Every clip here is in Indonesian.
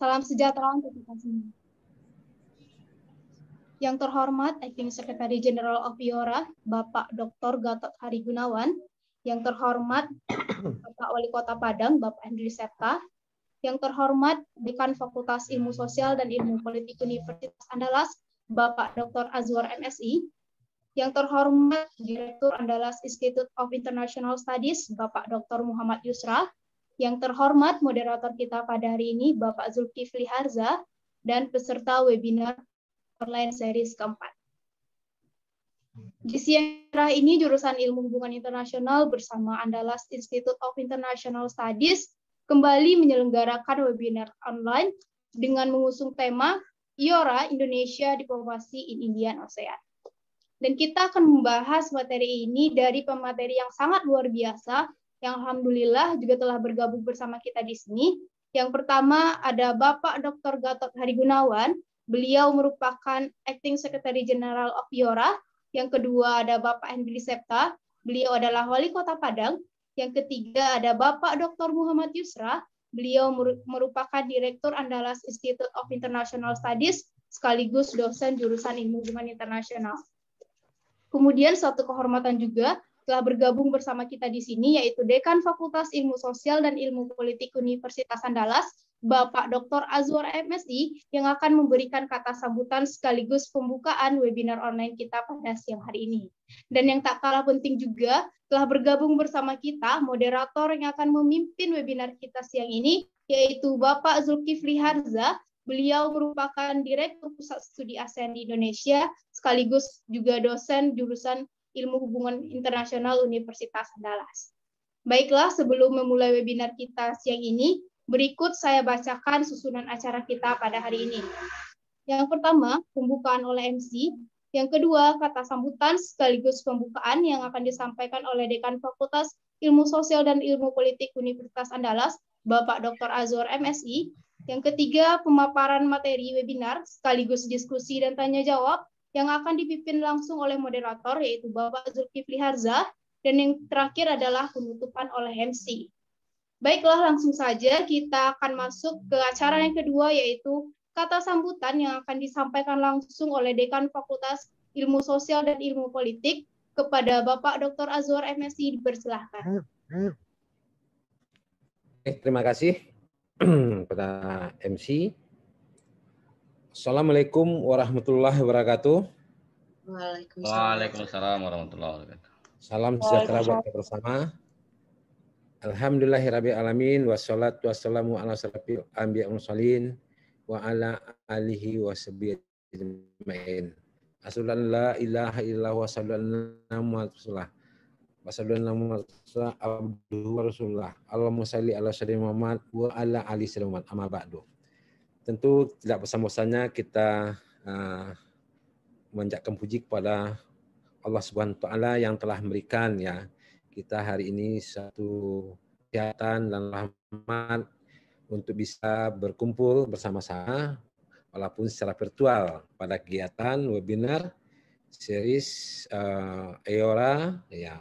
Salam sejahtera untuk kita semua. Yang terhormat Acting Secretary General of Iora, Bapak Dr. Gatot Hari Gunawan, yang terhormat Bapak Wali Kota Padang, Bapak Andri Septa, yang terhormat Dekan Fakultas Ilmu Sosial dan Ilmu Politik Universitas Andalas, Bapak Dr. Azwar MSI, yang terhormat Direktur Andalas Institute of International Studies, Bapak Dr. Muhammad Yusra, yang terhormat moderator kita pada hari ini, Bapak Zulkifli Harza, dan peserta webinar online series keempat. Di siang ini, jurusan Ilmu Hubungan Internasional bersama Andalas Institute of International Studies kembali menyelenggarakan webinar online dengan mengusung tema IORA, Indonesia Diplomasi in Indian Ocean. Dan kita akan membahas materi ini dari pemateri yang sangat luar biasa, yang Alhamdulillah juga telah bergabung bersama kita di sini. Yang pertama ada Bapak Dr. Gatot Hari Gunawan, beliau merupakan Acting Secretary General of IORA. Yang kedua ada Bapak Henry Septa, beliau adalah Wali Kota Padang. Yang ketiga ada Bapak Dr. Muhammad Yusra, Beliau merupakan Direktur Andalas Institute of International Studies sekaligus dosen jurusan ilmu hubungan internasional. Kemudian suatu kehormatan juga telah bergabung bersama kita di sini yaitu Dekan Fakultas Ilmu Sosial dan Ilmu Politik Universitas Andalas, Bapak Dr. Azwar MSI yang akan memberikan kata sambutan sekaligus pembukaan webinar online kita pada siang hari ini. Dan yang tak kalah penting juga, telah bergabung bersama kita moderator yang akan memimpin webinar kita siang ini, yaitu Bapak Zulkifli Harza. Beliau merupakan Direktur Pusat Studi ASEAN di Indonesia, sekaligus juga dosen jurusan Ilmu Hubungan Internasional Universitas Andalas. Baiklah, sebelum memulai webinar kita siang ini, Berikut saya bacakan susunan acara kita pada hari ini. Yang pertama, pembukaan oleh MC. Yang kedua, kata sambutan sekaligus pembukaan yang akan disampaikan oleh Dekan Fakultas Ilmu Sosial dan Ilmu Politik Universitas Andalas, Bapak Dr. Azur MSI. Yang ketiga, pemaparan materi webinar sekaligus diskusi dan tanya jawab yang akan dipimpin langsung oleh moderator yaitu Bapak Zulkifli Harza. Dan yang terakhir adalah penutupan oleh MC. Baiklah, langsung saja kita akan masuk ke acara yang kedua, yaitu kata sambutan yang akan disampaikan langsung oleh Dekan Fakultas Ilmu Sosial dan Ilmu Politik kepada Bapak Dr. Azwar MSI. Dipersilahkan. Eh, terima kasih kepada MC. Assalamualaikum warahmatullahi wabarakatuh. Waalaikumsalam, Waalaikumsalam warahmatullahi wabarakatuh. Salam sejahtera buat kita bersama. Alhamdulillahirrabbilalamin wassalatu wassalamu ala asrofil anbiya'i mursalin wa ala alihi washabihi ajmain. Asyhadu la ilaha illallah wa sallallahu alaihi Muhammadar wa asyhadu anna Muhammadar abduhu wa rasulullah. Allahumma shalli ala sayyidina Muhammad wa ala ali sayyidina Muhammad. Amma ba'du. Tentu tidak bosan-bosannya kita uh, ah, menjakkan puji kepada Allah Subhanahu wa taala yang telah memberikan ya kita hari ini satu kesehatan dan rahmat untuk bisa berkumpul bersama-sama walaupun secara virtual pada kegiatan webinar series uh, EORA ya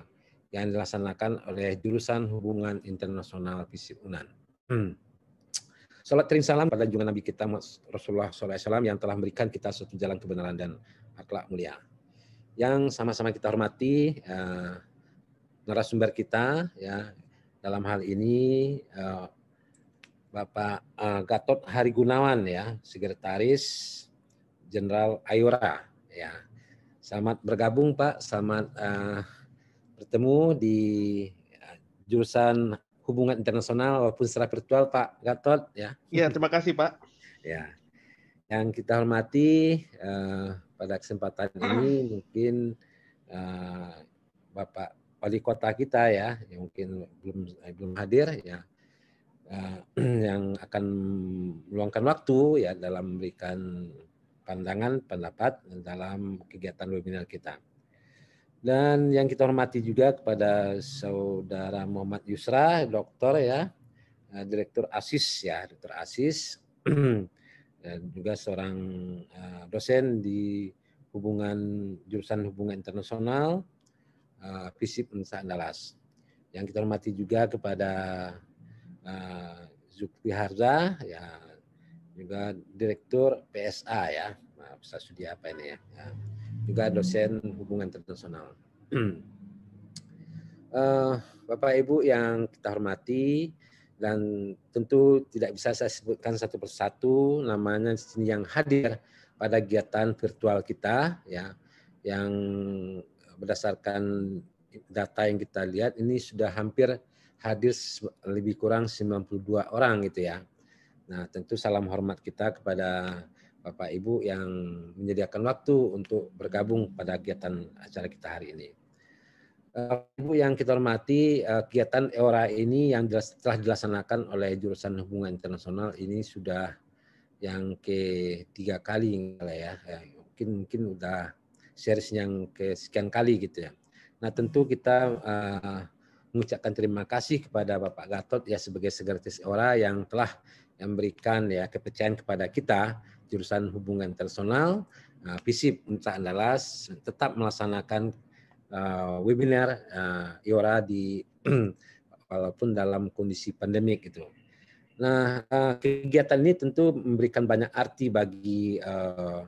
yang dilaksanakan oleh jurusan Hubungan Internasional FISIP Unan. Hmm. Salat salam pada junjungan Nabi kita Rasulullah SAW yang telah memberikan kita suatu jalan kebenaran dan akhlak mulia. Yang sama-sama kita hormati uh, narasumber kita ya dalam hal ini uh, Bapak uh, Gatot Gunawan ya, sekretaris Jenderal Ayora ya. Selamat bergabung Pak, selamat uh, bertemu di jurusan hubungan internasional walaupun secara virtual Pak Gatot ya. Iya, terima kasih Pak. ya. Yang kita hormati uh, pada kesempatan ini mungkin uh, Bapak wali kota kita ya yang mungkin belum eh, belum hadir ya eh, yang akan meluangkan waktu ya dalam memberikan pandangan pendapat dalam kegiatan webinar kita. Dan yang kita hormati juga kepada saudara Muhammad Yusra, dokter ya, eh, direktur ASIS ya, direktur ASIS dan juga seorang dosen di hubungan jurusan hubungan internasional uh, Nusa Nalas. Yang kita hormati juga kepada uh, eh, Zukti Harza, ya juga Direktur PSA ya, maaf saya studi apa ini ya, ya juga dosen hubungan internasional. uh, Bapak Ibu yang kita hormati dan tentu tidak bisa saya sebutkan satu persatu namanya yang hadir pada kegiatan virtual kita ya yang berdasarkan data yang kita lihat ini sudah hampir hadir lebih kurang 92 orang gitu ya. Nah, tentu salam hormat kita kepada Bapak Ibu yang menyediakan waktu untuk bergabung pada kegiatan acara kita hari ini. Eh, Ibu yang kita hormati, eh, kegiatan EORA ini yang telah dilaksanakan oleh jurusan hubungan internasional ini sudah yang ketiga tiga kali ya. ya. Mungkin mungkin udah series yang sekian kali gitu ya. Nah tentu kita uh, mengucapkan terima kasih kepada Bapak Gatot ya sebagai sekretaris ora yang telah memberikan ya kepercayaan kepada kita jurusan hubungan internasional uh, eh, visip Unta Andalas tetap melaksanakan uh, webinar uh, IORA di walaupun dalam kondisi pandemik itu. Nah, kegiatan ini tentu memberikan banyak arti bagi uh,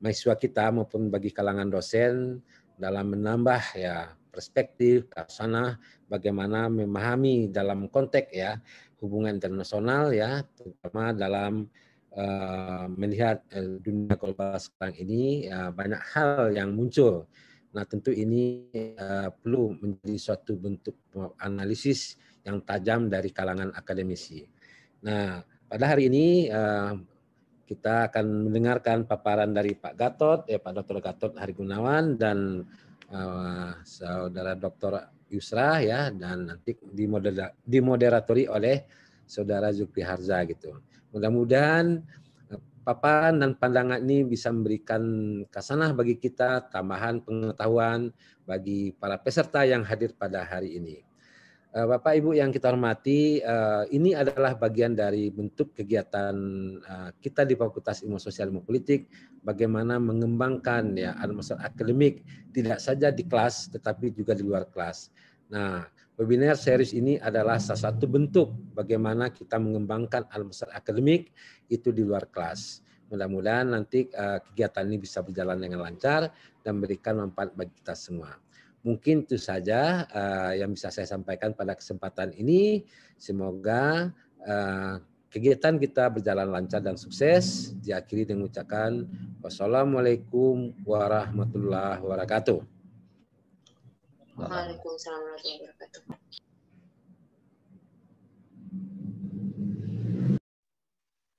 mahasiswa kita maupun bagi kalangan dosen dalam menambah ya perspektif sana bagaimana memahami dalam konteks ya hubungan internasional ya terutama dalam uh, melihat eh, dunia global sekarang ini ya, banyak hal yang muncul. Nah tentu ini uh, perlu menjadi suatu bentuk analisis yang tajam dari kalangan akademisi. Nah pada hari ini uh, kita akan mendengarkan paparan dari Pak Gatot, ya Pak Dr. Gatot Hari Gunawan dan uh, saudara Dr. Yusra ya dan nanti dimoderatori oleh saudara Zulfi Harza gitu. Mudah-mudahan eh, paparan dan pandangan ini bisa memberikan kasanah bagi kita, tambahan pengetahuan bagi para peserta yang hadir pada hari ini. Eh, Bapak Ibu yang kita hormati, eh, ini adalah bagian dari bentuk kegiatan eh, kita di Fakultas Ilmu Sosial Ilmu Politik, bagaimana mengembangkan ya atmosfer akademik tidak saja di kelas tetapi juga di luar kelas. Nah, webinar series ini adalah salah satu bentuk bagaimana kita mengembangkan atmosfer akademik itu di luar kelas. Mudah-mudahan nanti kegiatan ini bisa berjalan dengan lancar dan memberikan manfaat bagi kita semua. Mungkin itu saja uh, yang bisa saya sampaikan pada kesempatan ini. Semoga uh, kegiatan kita berjalan lancar dan sukses. Diakhiri dengan ucapan wassalamualaikum warahmatullahi wabarakatuh. Waalaikumsalam warahmatullahi wabarakatuh.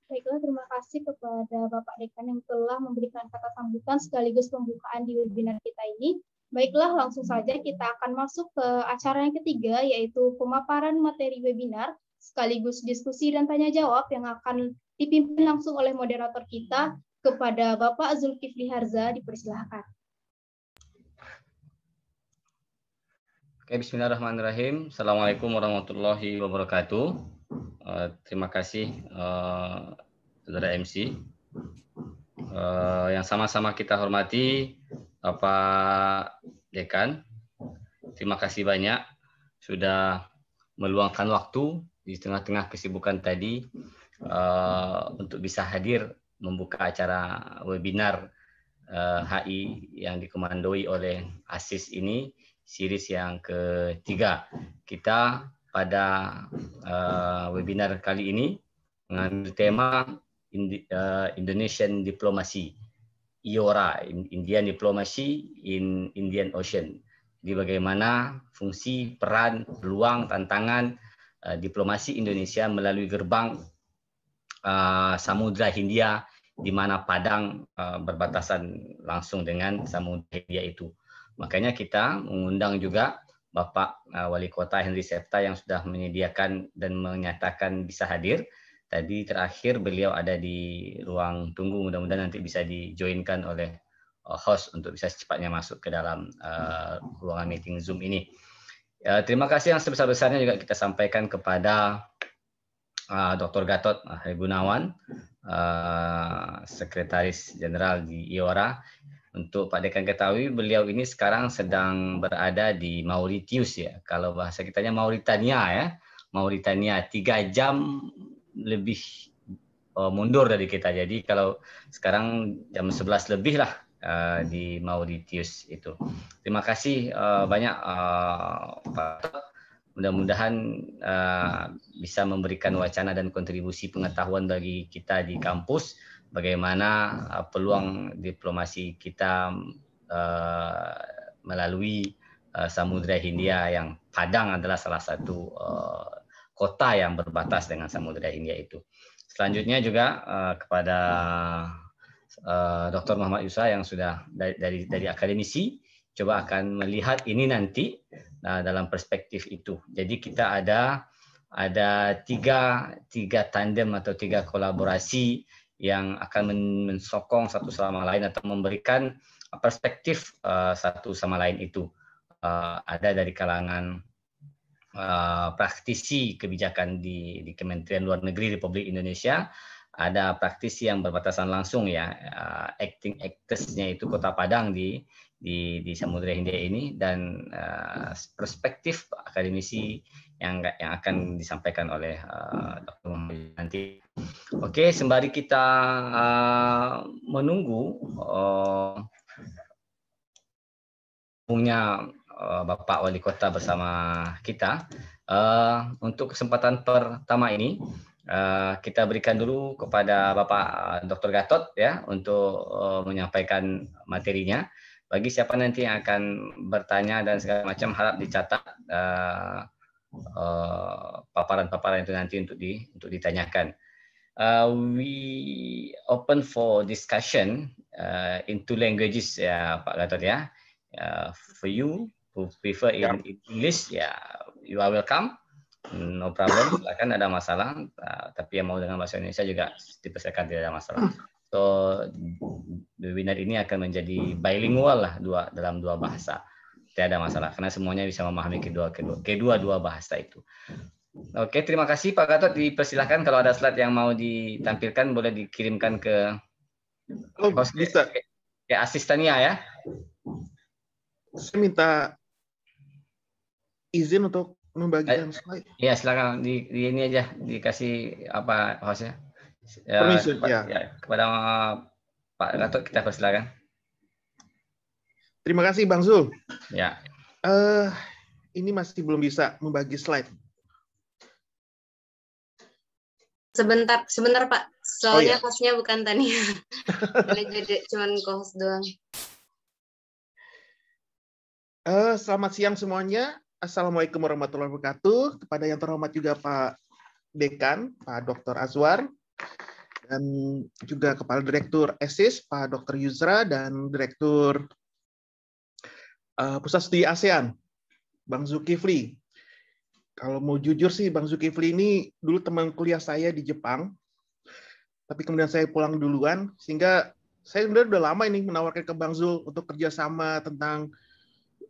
Baiklah, terima kasih kepada Bapak Dekan yang telah memberikan kata sambutan sekaligus pembukaan di webinar kita ini. Baiklah, langsung saja kita akan masuk ke acara yang ketiga, yaitu pemaparan materi webinar, sekaligus diskusi dan tanya jawab yang akan dipimpin langsung oleh moderator kita kepada Bapak Zulkifli Harza, dipersilahkan. Oke, bismillahirrahmanirrahim. Assalamualaikum warahmatullahi wabarakatuh. Uh, terima kasih, uh, Saudara MC. Uh, eh, yang sama-sama kita hormati Bapak Dekan. Ya Terima kasih banyak sudah meluangkan waktu di tengah-tengah kesibukan tadi uh, untuk bisa hadir membuka acara webinar uh, eh, HI yang dikomandoi oleh ASIS ini series yang ketiga. Kita pada uh, webinar kali ini dengan tema Indonesian Diplomasi. IORA, Indian Diplomacy in Indian Ocean. Di bagaimana fungsi, peran, peluang, tantangan uh, diplomasi Indonesia melalui gerbang uh, Samudra Hindia di mana Padang uh, berbatasan langsung dengan Samudra Hindia itu. Makanya kita mengundang juga Bapak uh, Wali Kota Henry Septa yang sudah menyediakan dan menyatakan bisa hadir Tadi terakhir beliau ada di ruang tunggu, mudah-mudahan nanti bisa dijoinkan oleh uh, host untuk bisa secepatnya masuk ke dalam uh, ruangan meeting Zoom ini. Uh, terima kasih yang sebesar-besarnya juga kita sampaikan kepada uh, Dr. Gatot Hari uh, Gunawan, uh, Sekretaris Jenderal di IORA. Untuk Pak Dekan ketahui, beliau ini sekarang sedang berada di Mauritius ya. Kalau bahasa kitanya Mauritania ya. Mauritania, tiga jam lebih uh, mundur dari kita. Jadi kalau sekarang jam 11 lebih lah uh, di Mauritius itu. Terima kasih uh, banyak uh, Pak mudah-mudahan uh, bisa memberikan wacana dan kontribusi pengetahuan bagi kita di kampus bagaimana uh, peluang diplomasi kita uh, melalui uh, Samudra Hindia yang Padang adalah salah satu uh, kota yang berbatas dengan Samudra Hindia itu. Selanjutnya juga uh, kepada uh, eh, Dr. Muhammad Yusa yang sudah dari dari, dari akademisi coba akan melihat ini nanti uh, dalam perspektif itu. Jadi kita ada ada tiga tiga tandem atau tiga kolaborasi yang akan mensokong satu sama lain atau memberikan perspektif uh, satu sama lain itu uh, ada dari kalangan Eh, praktisi kebijakan di, di Kementerian Luar Negeri Republik Indonesia ada praktisi yang berbatasan langsung ya uh, acting actors-nya itu Kota Padang di di di Samudra Hindia ini dan uh, perspektif akademisi yang yang akan disampaikan oleh uh, Dr. Muhammad nanti. Oke, okay, sembari kita uh, menunggu uh, punya Eh, Bapak Wali Kota bersama kita. Eh, untuk kesempatan pertama ini eh, kita berikan dulu kepada Bapak Dr. Gatot ya untuk menyampaikan materinya. Bagi siapa nanti yang akan bertanya dan segala macam harap dicatat paparan-paparan paparan itu nanti untuk di untuk ditanyakan. Uh, we open for discussion uh, in two languages ya Pak Gatot ya. Uh, for you who prefer in yeah. English, ya yeah, you are welcome. No problem, silakan ada masalah. Uh, tapi yang mau dengan bahasa Indonesia juga dipersilakan tidak ada masalah. Hmm. So webinar ini akan menjadi bilingual lah dua dalam dua bahasa. Tidak ada masalah karena semuanya bisa memahami kedua kedua kedua dua bahasa itu. Oke, terima kasih Pak Gatot. Dipersilahkan kalau ada slide yang mau ditampilkan boleh dikirimkan ke oh, host, bisa. Ke, ke asistennya ya. Saya minta izin untuk membagikan eh, slide. Iya, silakan di, di ini aja dikasih apa hostnya. Ya, Permission, kepa, ya. ya. Kepada eh, Pak Gatot kita persilakan. Terima kasih Bang Zul. Ya. Uh, ini masih belum bisa membagi slide. Sebentar, sebentar Pak. Soalnya oh, iya. hostnya bukan Tania. Boleh jadi cuma host doang. Uh, selamat siang semuanya. Assalamualaikum warahmatullahi wabarakatuh. Kepada yang terhormat juga Pak Dekan, Pak Dr. Azwar, dan juga Kepala Direktur ESIS, Pak Dr. Yuzra, dan Direktur eh, Pusat Studi ASEAN, Bang Zulkifli. Kalau mau jujur sih, Bang Zulkifli ini dulu teman kuliah saya di Jepang, tapi kemudian saya pulang duluan, sehingga saya sebenarnya udah lama ini menawarkan ke Bang Zul untuk kerjasama tentang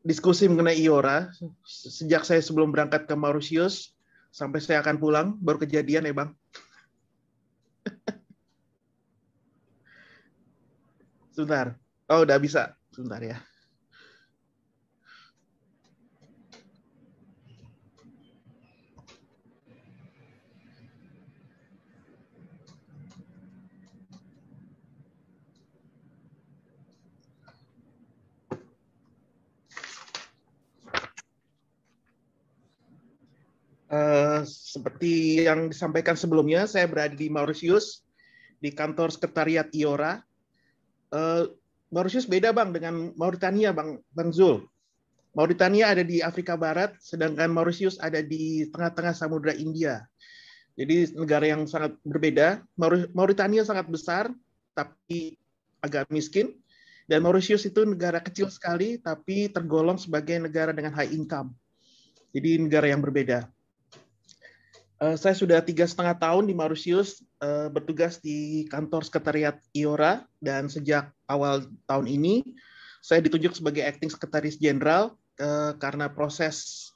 diskusi mengenai Iora sejak saya sebelum berangkat ke Mauritius sampai saya akan pulang baru kejadian ya bang. Sebentar. Oh udah bisa. Sebentar ya. Eh, seperti yang disampaikan sebelumnya, saya berada di Mauritius di kantor sekretariat IORA. Uh, eh, Mauritius beda bang dengan Mauritania bang Bang Zul. Mauritania ada di Afrika Barat, sedangkan Mauritius ada di tengah-tengah Samudra India. Jadi negara yang sangat berbeda. Mauritania sangat besar, tapi agak miskin. Dan Mauritius itu negara kecil sekali, tapi tergolong sebagai negara dengan high income. Jadi negara yang berbeda. Eh, saya sudah tiga setengah tahun di Mauritius uh, bertugas di kantor sekretariat IORA dan sejak awal tahun ini saya ditunjuk sebagai acting sekretaris jenderal uh, karena proses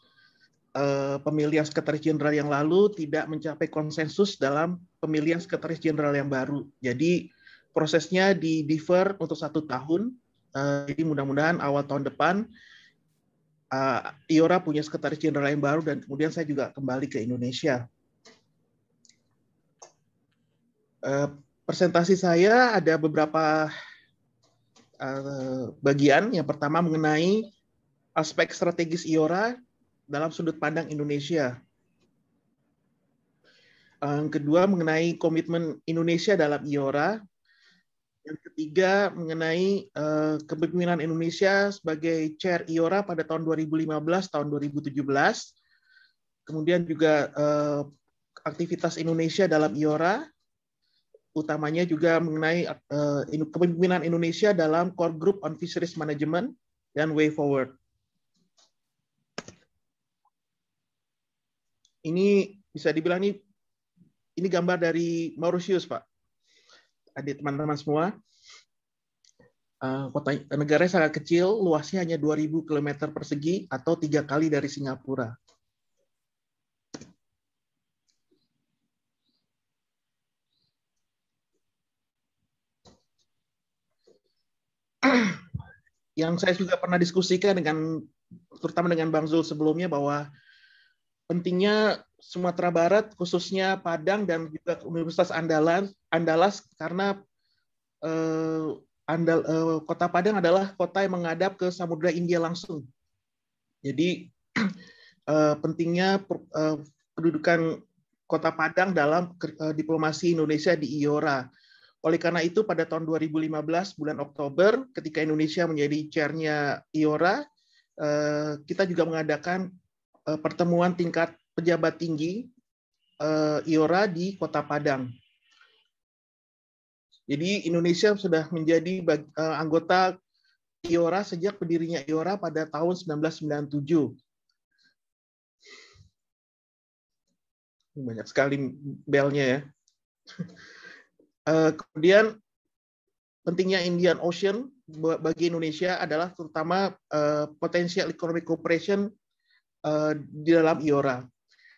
uh, pemilihan sekretaris jenderal yang lalu tidak mencapai konsensus dalam pemilihan sekretaris jenderal yang baru. Jadi prosesnya di defer untuk satu tahun. Uh, jadi mudah-mudahan awal tahun depan uh, Iora punya sekretaris jenderal yang baru dan kemudian saya juga kembali ke Indonesia. Eh, presentasi saya ada beberapa uh, bagian. Yang pertama mengenai aspek strategis IORA dalam sudut pandang Indonesia. Yang kedua mengenai komitmen Indonesia dalam IORA. Yang ketiga mengenai uh, kepemimpinan Indonesia sebagai chair IORA pada tahun 2015 tahun 2017. Kemudian juga uh, aktivitas Indonesia dalam IORA utamanya juga mengenai uh, kepemimpinan Indonesia dalam core group on fisheries management dan way forward. Ini bisa dibilang ini ini gambar dari Mauritius, Pak. Adik teman-teman semua. Uh, kota negaranya sangat kecil, luasnya hanya 2000 km persegi atau tiga kali dari Singapura. yang saya juga pernah diskusikan dengan terutama dengan Bang Zul sebelumnya bahwa pentingnya Sumatera Barat khususnya Padang dan juga Universitas Andalan Andalas karena eh, Andal eh, kota Padang adalah kota yang menghadap ke Samudra India langsung. Jadi eh, pentingnya eh, kedudukan kota Padang dalam eh, diplomasi Indonesia di IORA oleh karena itu, pada tahun 2015, bulan Oktober, ketika Indonesia menjadi chairnya IORA, eh, kita juga mengadakan eh, pertemuan tingkat pejabat tinggi eh, IORA di Kota Padang. Jadi Indonesia sudah menjadi anggota IORA sejak pendirinya IORA pada tahun 1997. Banyak sekali belnya ya. Eh, kemudian pentingnya Indian Ocean bagi Indonesia adalah terutama eh, potensial economic cooperation eh, di dalam IORA.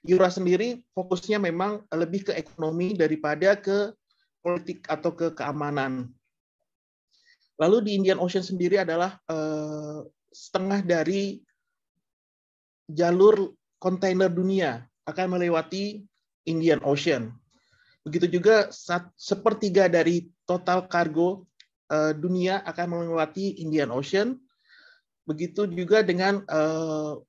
IORA sendiri fokusnya memang lebih ke ekonomi daripada ke politik atau ke keamanan. Lalu di Indian Ocean sendiri adalah uh, setengah dari jalur kontainer dunia akan melewati Indian Ocean. Begitu juga saat sepertiga dari total kargo uh, dunia akan melewati Indian Ocean. Begitu juga dengan uh,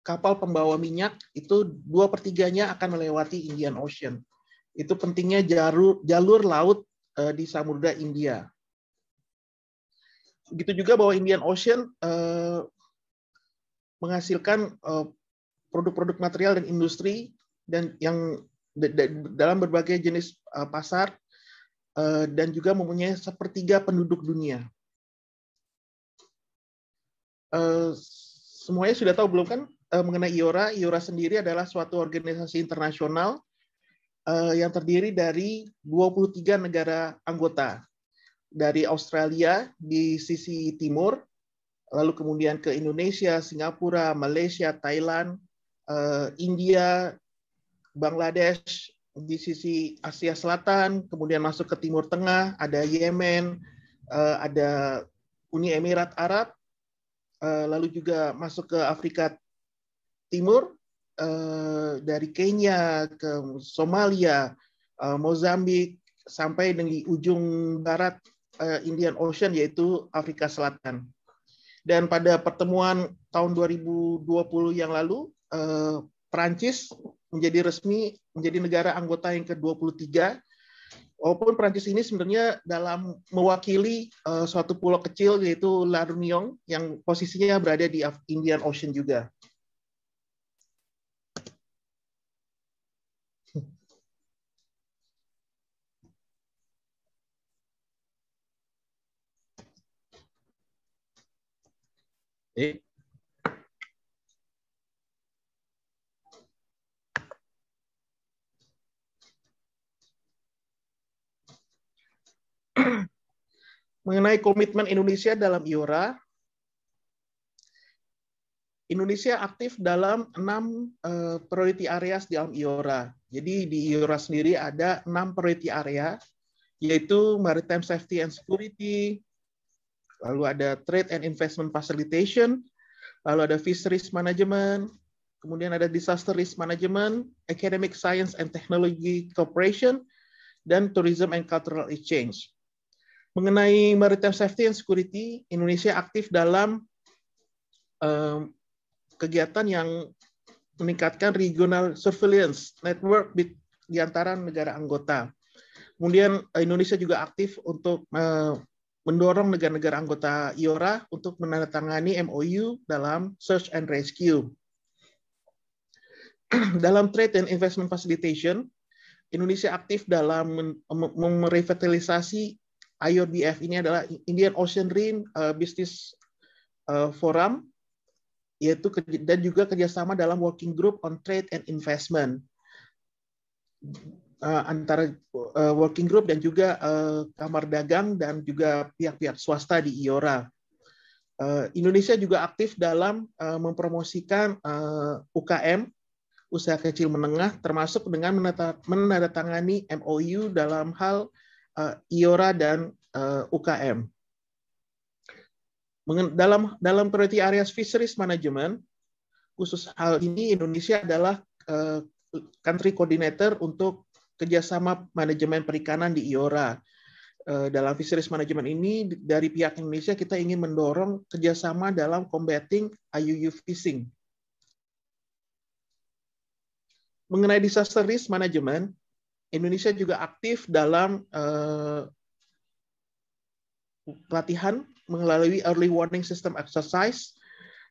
kapal pembawa minyak itu dua pertiganya akan melewati Indian Ocean. Itu pentingnya jalur, jalur laut uh, di Samudra India. Begitu juga bahwa Indian Ocean uh, menghasilkan uh, produk-produk material dan industri dan yang dalam berbagai jenis eh, pasar eh, dan juga mempunyai sepertiga penduduk dunia. Eh, semuanya sudah tahu belum kan mengenai IORA? IORA sendiri adalah suatu organisasi internasional yang terdiri dari 23 negara anggota. Dari Australia di sisi timur, lalu kemudian ke Indonesia, Singapura, Malaysia, Thailand, India, Bangladesh di sisi Asia Selatan, kemudian masuk ke Timur Tengah, ada Yemen, eh, ada Uni Emirat Arab, eh, lalu juga masuk ke Afrika Timur, eh, dari Kenya ke Somalia, Mozambik, sampai di ujung barat Indian Ocean, yaitu Afrika Selatan. Dan pada pertemuan tahun 2020 yang lalu, Prancis menjadi resmi menjadi negara anggota yang ke-23. Walaupun Perancis ini sebenarnya dalam mewakili uh, suatu pulau kecil yaitu La Réunion yang posisinya berada di Indian Ocean juga. Eh, mengenai komitmen Indonesia dalam IORA. Indonesia aktif dalam enam uh, priority areas di dalam IORA. Jadi di IORA sendiri ada enam priority area, yaitu maritime safety and security, lalu ada trade and investment facilitation, lalu ada fisheries management, kemudian ada disaster risk management, academic science and technology cooperation, dan tourism and cultural exchange. Mengenai maritime safety and security, Indonesia aktif dalam um, kegiatan yang meningkatkan regional surveillance network di antara negara anggota. Kemudian eh, Indonesia juga aktif untuk eh, mendorong negara-negara anggota IORA untuk menandatangani MOU dalam search and rescue. dalam trade and investment facilitation, Indonesia aktif dalam merevitalisasi IORBF ini adalah Indian Ocean Rim eh, Business eh, Forum, yaitu dan juga kerjasama dalam Working Group on Trade and Investment eh, antara Working Group dan juga Kamar Dagang dan juga pihak-pihak swasta di IORA. Indonesia juga aktif dalam mempromosikan UKM usaha kecil menengah termasuk dengan menandatangani MOU dalam hal Eh, IORA dan eh, UKM. Dalam dalam priority areas fisheries management, khusus hal ini Indonesia adalah eh, country coordinator untuk kerjasama manajemen perikanan di IORA. Dalam fisheries management ini, dari pihak Indonesia kita ingin mendorong kerjasama dalam combating IUU fishing. Mengenai disaster risk management, Indonesia juga aktif dalam uh, pelatihan melalui early warning system exercise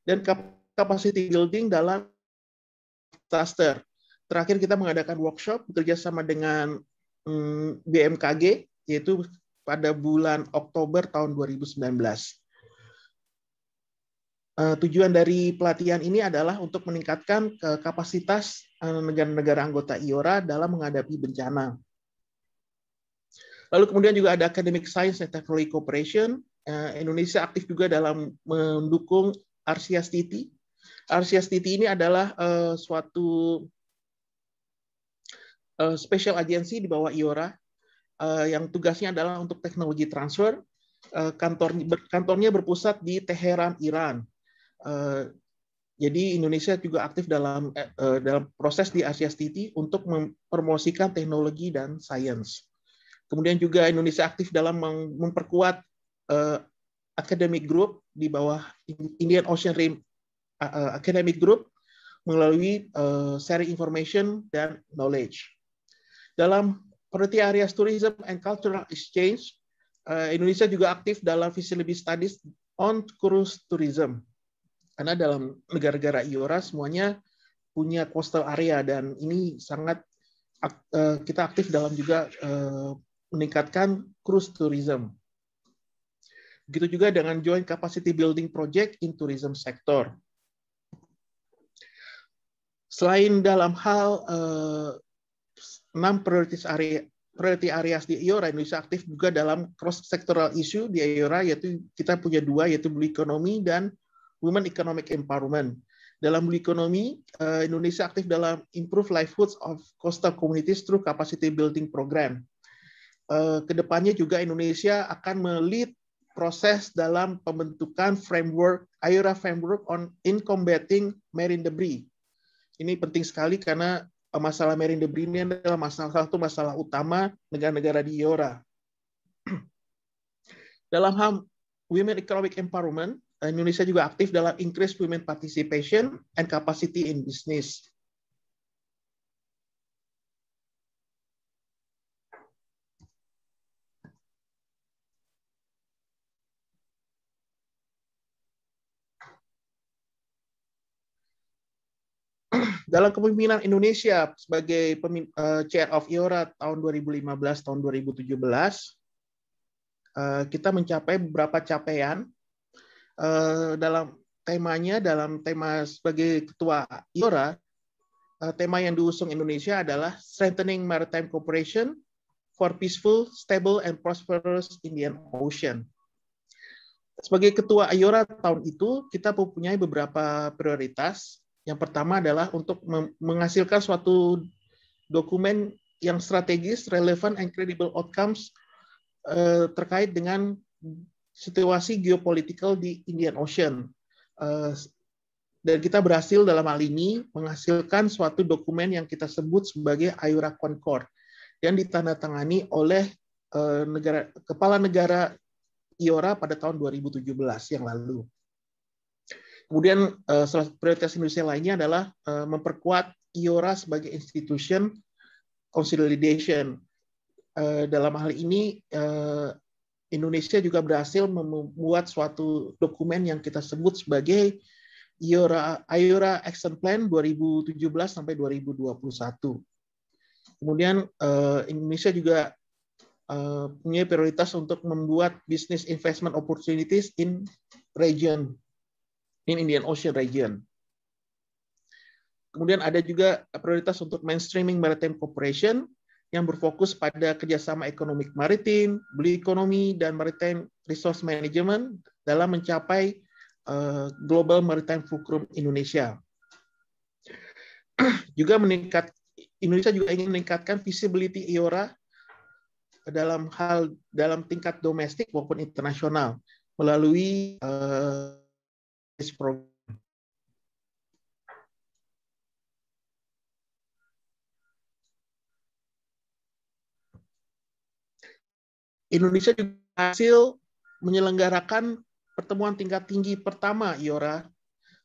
dan capacity building dalam cluster. Terakhir kita mengadakan workshop bekerja sama dengan um, mm, BMKG yaitu pada bulan Oktober tahun 2019. Uh, eh, tujuan dari pelatihan ini adalah untuk meningkatkan eh, kapasitas Eh, negara-negara anggota IORA dalam menghadapi bencana. Lalu kemudian juga ada Academic Science and Technology Cooperation. Eh, Indonesia aktif juga dalam mendukung RCSTT. RCSTT ini adalah eh, suatu special agency di bawah IORA yang tugasnya adalah untuk teknologi transfer. kantornya berpusat di Teheran, Iran. Jadi Indonesia juga aktif dalam eh, eh, dalam proses di Asia City untuk mempromosikan teknologi dan sains. Kemudian juga Indonesia aktif dalam memperkuat eh, academic group di bawah Indian Ocean Rim eh, eh, Academic Group melalui eh, sharing information dan knowledge. Dalam priority area tourism and cultural exchange, eh, Indonesia juga aktif dalam feasibility studies on cruise tourism. Karena dalam negara-negara IORA semuanya punya coastal area dan ini sangat eh, kita aktif dalam juga eh, meningkatkan cruise tourism. Begitu juga dengan joint capacity building project in tourism sector. Selain dalam hal eh, enam priorities area priority areas di IORA, Indonesia aktif juga dalam cross sectoral issue di IORA yaitu kita punya dua yaitu blue economy dan Women Economic Empowerment. Dalam bidang ekonomi, eh, Indonesia aktif dalam improve livelihoods of coastal communities through capacity building program. Eh, Kedepannya juga Indonesia akan melead proses dalam pembentukan framework IORA framework on in combating marine debris. Ini penting sekali karena eh, masalah marine debris ini adalah masalah satu masalah utama negara-negara di IORA. Dalam hal Women Economic Empowerment, Indonesia juga aktif dalam increase women participation and capacity in business. dalam kepemimpinan Indonesia sebagai pemin, uh, eh, chair of IORA tahun 2015 tahun 2017 eh, kita mencapai beberapa capaian Eh, dalam temanya dalam tema sebagai ketua IORA eh, tema yang diusung Indonesia adalah strengthening maritime cooperation for peaceful, stable and prosperous Indian Ocean. Sebagai ketua IORA tahun itu kita mempunyai beberapa prioritas. Yang pertama adalah untuk menghasilkan suatu dokumen yang strategis, relevan and credible outcomes eh, terkait dengan situasi geopolitical di Indian Ocean. Eh, dan kita berhasil dalam hal ini menghasilkan suatu dokumen yang kita sebut sebagai Ayura Concord yang ditandatangani oleh eh, negara kepala negara IORA pada tahun 2017 yang lalu. Kemudian eh, salah prioritas Indonesia lainnya adalah memperkuat IORA sebagai institution consolidation. Dalam hal ini Indonesia juga berhasil membuat suatu dokumen yang kita sebut sebagai IORA, IORA Action Plan 2017 sampai 2021. Kemudian eh, Indonesia juga eh, punya prioritas untuk membuat business investment opportunities in region in Indian Ocean region. Kemudian ada juga prioritas untuk mainstreaming maritime cooperation yang berfokus pada kerjasama ekonomi maritim, beli ekonomi, dan maritime resource management dalam mencapai eh, Global Maritime Fulcrum Indonesia. juga meningkat Indonesia juga ingin meningkatkan visibility IORA dalam hal dalam tingkat domestik maupun internasional melalui uh, program Indonesia juga berhasil menyelenggarakan pertemuan tingkat tinggi pertama IORA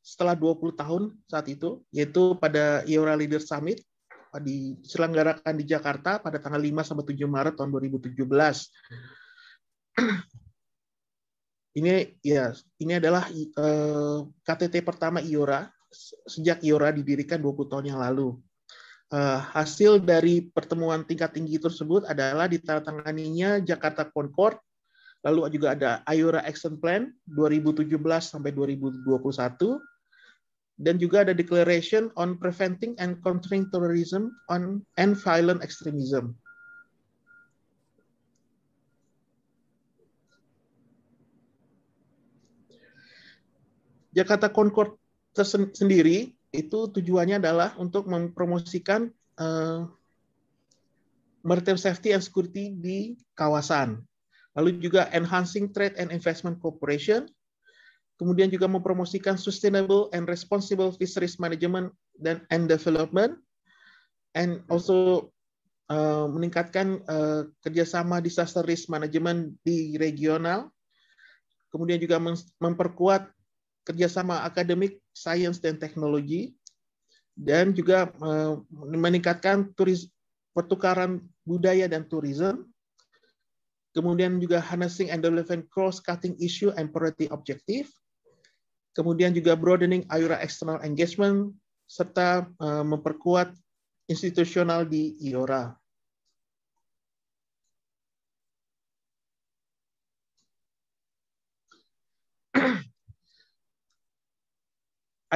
setelah 20 tahun saat itu, yaitu pada IORA Leader Summit eh, diselenggarakan di Jakarta pada tanggal 5 sampai 7 Maret tahun 2017. Ini ya, ini adalah eh, KTT pertama IORA sejak IORA didirikan 20 tahun yang lalu. Uh, hasil dari pertemuan tingkat tinggi tersebut adalah ditandatanganinya Jakarta Concord, lalu juga ada Ayora Action Plan 2017 sampai 2021, dan juga ada Declaration on Preventing and Countering Terrorism on and Violent Extremism. Jakarta Concord tersendiri itu tujuannya adalah untuk mempromosikan uh, eh, maritime safety and security di kawasan. Lalu juga enhancing trade and investment cooperation. Kemudian juga mempromosikan sustainable and responsible fisheries management dan and development. And also uh, meningkatkan uh, kerjasama disaster risk management di regional. Kemudian juga memperkuat kerjasama akademik, sains dan teknologi, dan juga eh, meningkatkan turis, pertukaran budaya dan turisme, kemudian juga harnessing and relevant cross-cutting issue and priority objective, kemudian juga broadening Ayura external engagement, serta eh, memperkuat institusional di IORA.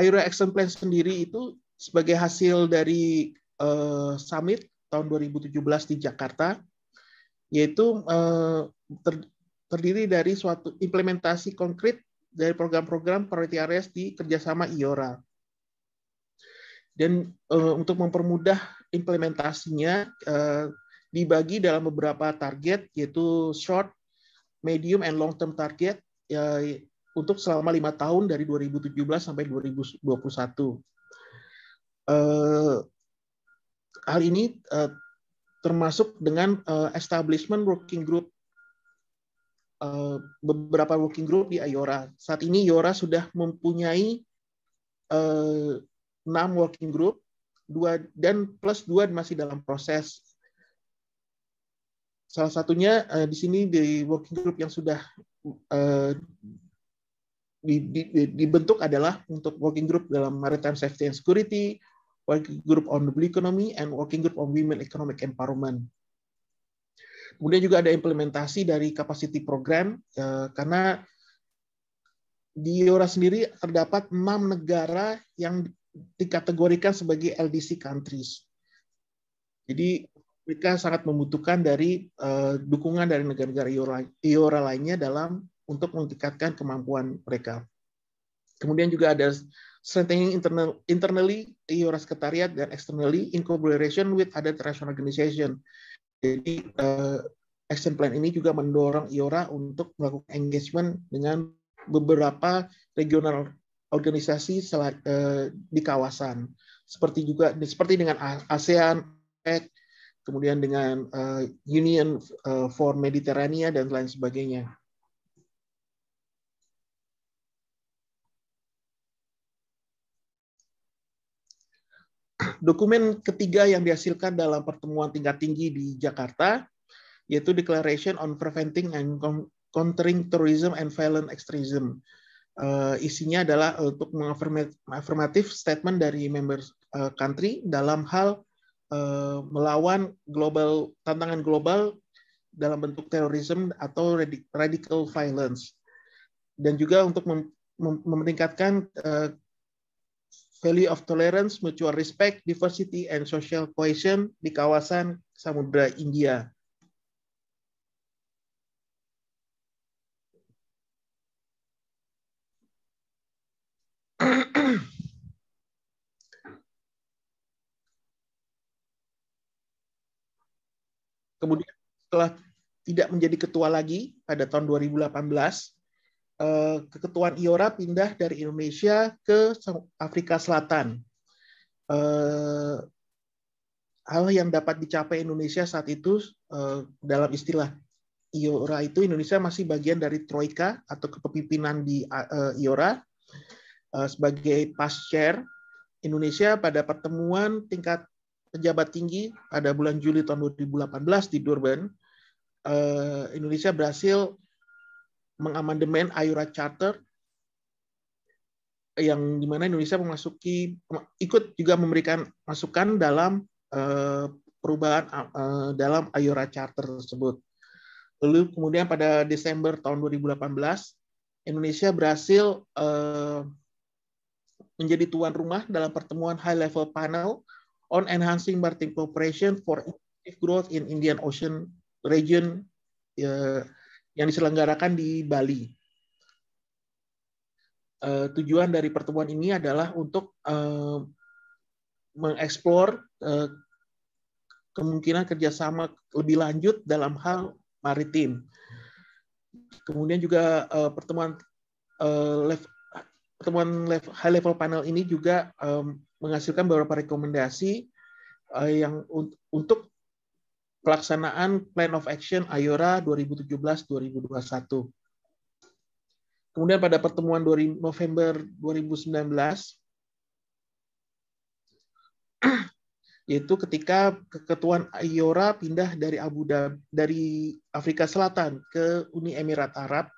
Aero Action Plan sendiri itu sebagai hasil dari uh, summit tahun 2017 di Jakarta, yaitu uh, ter, terdiri dari suatu implementasi konkret dari program-program priority areas di kerjasama IORA. Dan uh, untuk mempermudah implementasinya, uh, dibagi dalam beberapa target, yaitu short, medium, and long term target, ya, untuk selama lima tahun dari 2017 sampai 2021. Uh, eh, hal ini uh, termasuk dengan uh, establishment working group uh, beberapa working group di Ayora. Saat ini Ayora sudah mempunyai uh, 6 working group dua dan plus dua masih dalam proses. Salah satunya uh, di sini di working group yang sudah uh, dibentuk adalah untuk working group dalam maritime safety and security, working group on the blue economy, and working group on women economic empowerment. Kemudian juga ada implementasi dari capacity program eh, karena di Eura sendiri terdapat enam negara yang dikategorikan sebagai LDC countries. Jadi mereka sangat membutuhkan dari eh, dukungan dari negara-negara Eora lainnya dalam untuk meningkatkan kemampuan mereka. Kemudian juga ada strengthening internal, internally your sekretariat dan externally in collaboration with other international organization. Jadi uh, action plan ini juga mendorong IORA untuk melakukan engagement dengan beberapa regional organisasi sel- uh, eh, di kawasan. Seperti juga seperti dengan ASEAN, APEC, kemudian dengan uh, Union for Mediterania dan lain sebagainya. dokumen ketiga yang dihasilkan dalam pertemuan tingkat tinggi di Jakarta yaitu Declaration on Preventing and Countering Terrorism and Violent Extremism. Uh, isinya adalah untuk mengafirmatif statement dari member uh, eh, country dalam hal uh, melawan global tantangan global dalam bentuk terorisme atau radical violence dan juga untuk mem, mem, meningkatkan uh, value of tolerance, mutual respect, diversity, and social cohesion di kawasan Samudra India. Kemudian setelah tidak menjadi ketua lagi pada tahun 2018, Eh, keketuaan IORA pindah dari Indonesia ke Afrika Selatan. Eh, hal yang dapat dicapai Indonesia saat itu eh, dalam istilah IORA itu Indonesia masih bagian dari Troika atau kepemimpinan di IORA sebagai past chair Indonesia pada pertemuan tingkat pejabat tinggi pada bulan Juli tahun 2018 di Durban Indonesia berhasil mengamandemen Ayora Charter yang dimana Indonesia memasuki ikut juga memberikan masukan dalam eh, perubahan eh, dalam Ayora Charter tersebut. Lalu kemudian pada Desember tahun 2018 Indonesia berhasil eh, menjadi tuan rumah dalam pertemuan High Level Panel on Enhancing Maritime Cooperation for Growth in Indian Ocean Region ya, yang diselenggarakan di Bali. Eh, tujuan dari pertemuan ini adalah untuk eh, mengeksplor eh, kemungkinan kerjasama lebih lanjut dalam hal maritim. Kemudian juga pertemuan pertemuan high level panel ini juga menghasilkan beberapa rekomendasi yang untuk pelaksanaan Plan of Action Ayora 2017-2021. Kemudian pada pertemuan November 2019, yaitu ketika keketuan Ayora pindah dari Abu Dhabi dari Afrika Selatan ke Uni Emirat Arab,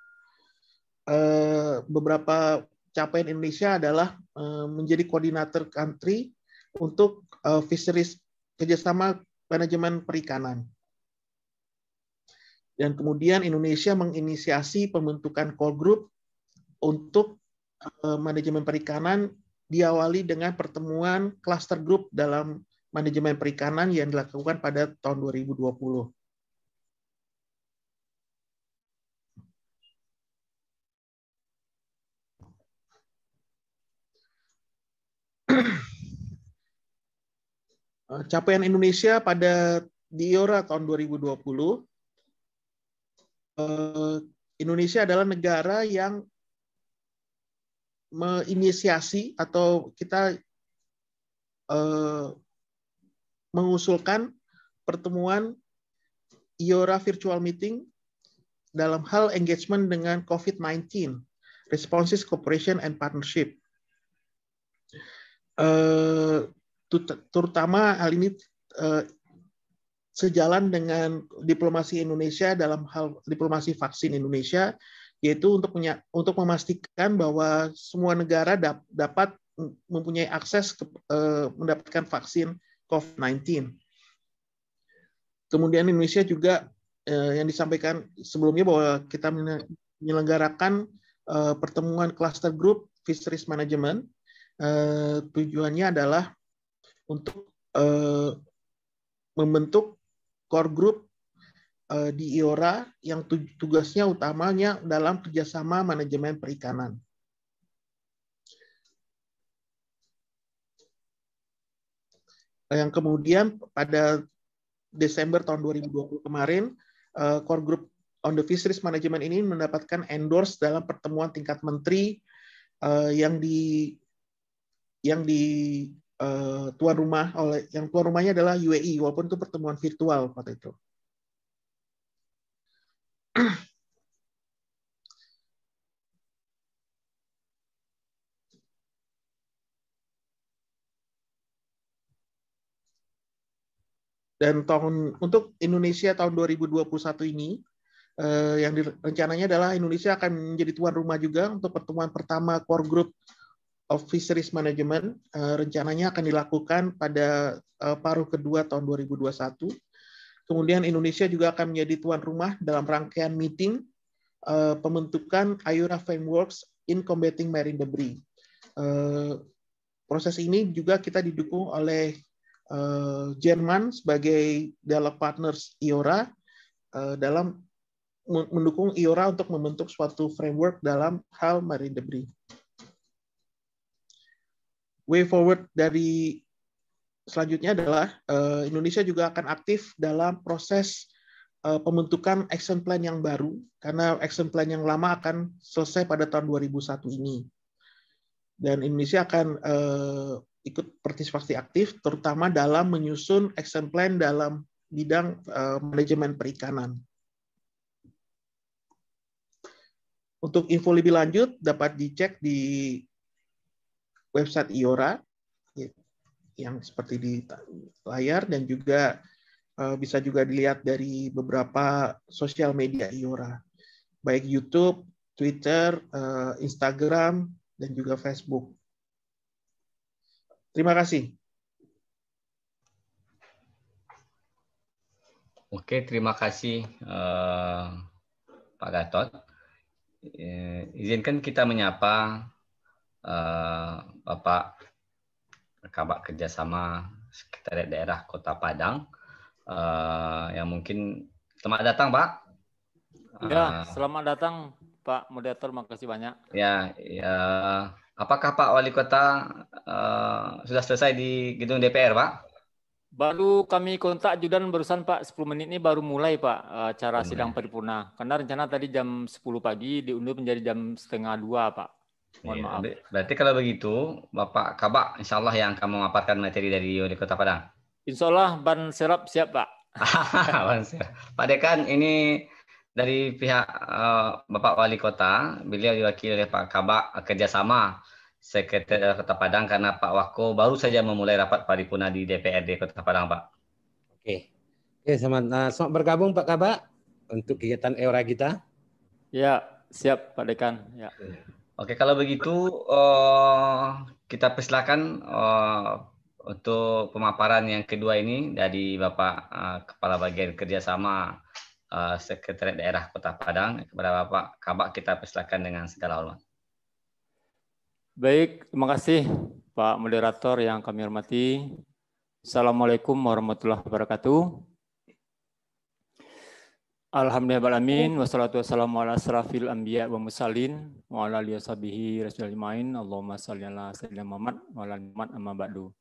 eh, beberapa capaian Indonesia adalah eh, menjadi koordinator country untuk eh, fisheries kerjasama manajemen perikanan. Dan kemudian Indonesia menginisiasi pembentukan call group untuk eh, manajemen perikanan diawali dengan pertemuan cluster group dalam manajemen perikanan yang dilakukan pada tahun 2020. Eh, capaian Indonesia pada di tahun 2020 eh, Indonesia adalah negara yang menginisiasi atau kita eh, mengusulkan pertemuan IORA virtual meeting dalam hal engagement dengan COVID-19, responses, cooperation, and partnership terutama hal ini eh, sejalan dengan diplomasi Indonesia dalam hal diplomasi vaksin Indonesia yaitu untuk untuk memastikan bahwa semua negara dapat mempunyai akses ke, eh, mendapatkan vaksin COVID-19. Kemudian Indonesia juga eh, yang disampaikan sebelumnya bahwa kita menyelenggarakan pertemuan cluster group fisheries management. tujuannya adalah untuk uh, membentuk core group uh, di IORA yang tugasnya utamanya dalam kerjasama manajemen perikanan. Nah, yang kemudian pada Desember tahun 2020 kemarin, uh, core group on the fisheries management ini mendapatkan endorse dalam pertemuan tingkat menteri uh, yang di yang di Eh, tuan rumah oleh yang tuan rumahnya adalah UAE walaupun itu pertemuan virtual waktu itu. Dan tahun untuk Indonesia tahun 2021 ini eh, yang rencananya adalah Indonesia akan menjadi tuan rumah juga untuk pertemuan pertama core group of Fisheries Management uh, rencananya akan dilakukan pada uh, paruh kedua tahun 2021. Kemudian Indonesia juga akan menjadi tuan rumah dalam rangkaian meeting uh, pembentukan Ayura Frameworks in Combating Marine Debris. Uh, proses ini juga kita didukung oleh uh, Jerman sebagai dalam partners IORA uh, dalam mendukung IORA untuk membentuk suatu framework dalam hal marine debris way forward dari selanjutnya adalah uh, Indonesia juga akan aktif dalam proses uh, pembentukan action plan yang baru karena action plan yang lama akan selesai pada tahun 2001 ini. Dan Indonesia akan uh, ikut partisipasi aktif terutama dalam menyusun action plan dalam bidang uh, manajemen perikanan. Untuk info lebih lanjut dapat dicek di website Iora ya, yang seperti di layar dan juga eh, bisa juga dilihat dari beberapa sosial media Iora baik YouTube, Twitter, eh, Instagram dan juga Facebook. Terima kasih. Oke, terima kasih eh, Pak Gatot. izinkan kita menyapa Bapak eh, Kabak Kerjasama Sekretariat Daerah Kota Padang eh, yang mungkin selamat datang Pak. Ya, eh, selamat datang Pak Moderator, makasih banyak. Ya, ya. apakah Pak Wali Kota uh, sudah selesai di gedung DPR, Pak? Baru kami kontak Judan barusan Pak 10 menit ini baru mulai Pak cara sidang paripurna. Karena rencana tadi jam 10 pagi diundur menjadi jam setengah dua Pak. Mohon ya, maaf. Berarti kalau begitu, Bapak Kabak, insya Allah yang akan memaparkan materi dari Yodi Kota Padang. Insya Allah, Ban Serap siap, Pak. Pak Dekan, ini dari pihak eh, Bapak Wali Kota, beliau diwakili oleh Pak Kabak kerjasama Sekretariat Kota Padang karena Pak Wako baru saja memulai rapat paripurna di DPRD Kota Padang, Pak. Oke. Oke, selamat, eh, selamat bergabung Pak Kabak untuk kegiatan EORA kita. Ya, siap Pak Dekan. Ya. Oke, kalau begitu uh, kita persilakan uh, untuk pemaparan yang kedua ini dari Bapak uh, Kepala Bagian Kerjasama uh, Sekretariat Daerah Kota Padang kepada Bapak Kabak kita persilakan dengan segala hormat. Baik, terima kasih Pak Moderator yang kami hormati. Assalamualaikum warahmatullahi wabarakatuh. Alhamdulillahirrahmanirrahim. Wassalatu wassalamu ala asrafil anbiya wa musalin wa ala rasulimain. Allahumma salli ala sayyidina Muhammad wa ala Muhammad amma ba'du.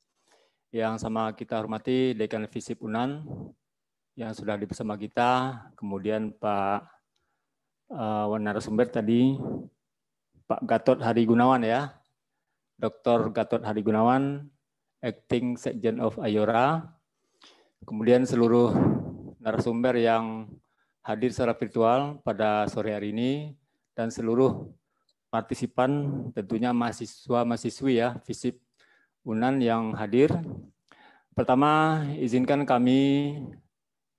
Yang sama kita hormati Dekan Fisip Unan yang sudah bersama kita. Kemudian Pak uh, narasumber tadi Pak Gatot Hari Gunawan ya. Dr. Gatot Hari Gunawan, Acting Sekjen of Ayora. Kemudian seluruh narasumber yang hadir secara virtual pada sore hari ini dan seluruh partisipan tentunya mahasiswa-mahasiswi ya FISIP UNAN yang hadir. Pertama, izinkan kami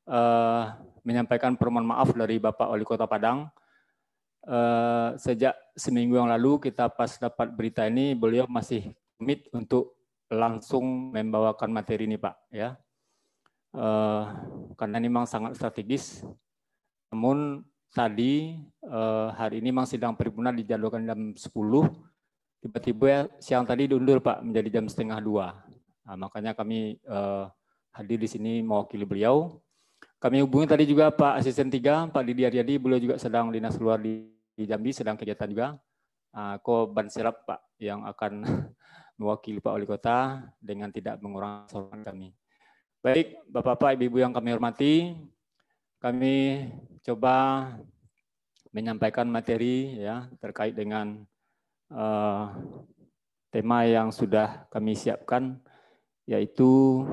uh, menyampaikan permohon maaf dari Bapak Wali Kota Padang. Uh, sejak seminggu yang lalu kita pas dapat berita ini, beliau masih komit untuk langsung membawakan materi ini Pak. ya. uh, karena ini memang sangat strategis namun tadi eh, hari ini memang sidang paripurna dijadwalkan jam 10, tiba-tiba siang tadi diundur Pak menjadi jam setengah dua. Nah, makanya kami eh, hadir di sini mewakili beliau. Kami hubungi tadi juga Pak Asisten 3, Pak Didi Aryadi, beliau juga sedang dinas luar di, Jambi, sedang kegiatan juga. Uh, Ko Banserap Pak yang akan mewakili Pak Wali Kota dengan tidak mengurangi sorotan kami. Baik, Bapak-Bapak, Ibu-Ibu yang kami hormati, kami coba menyampaikan materi ya terkait dengan uh, tema yang sudah kami siapkan yaitu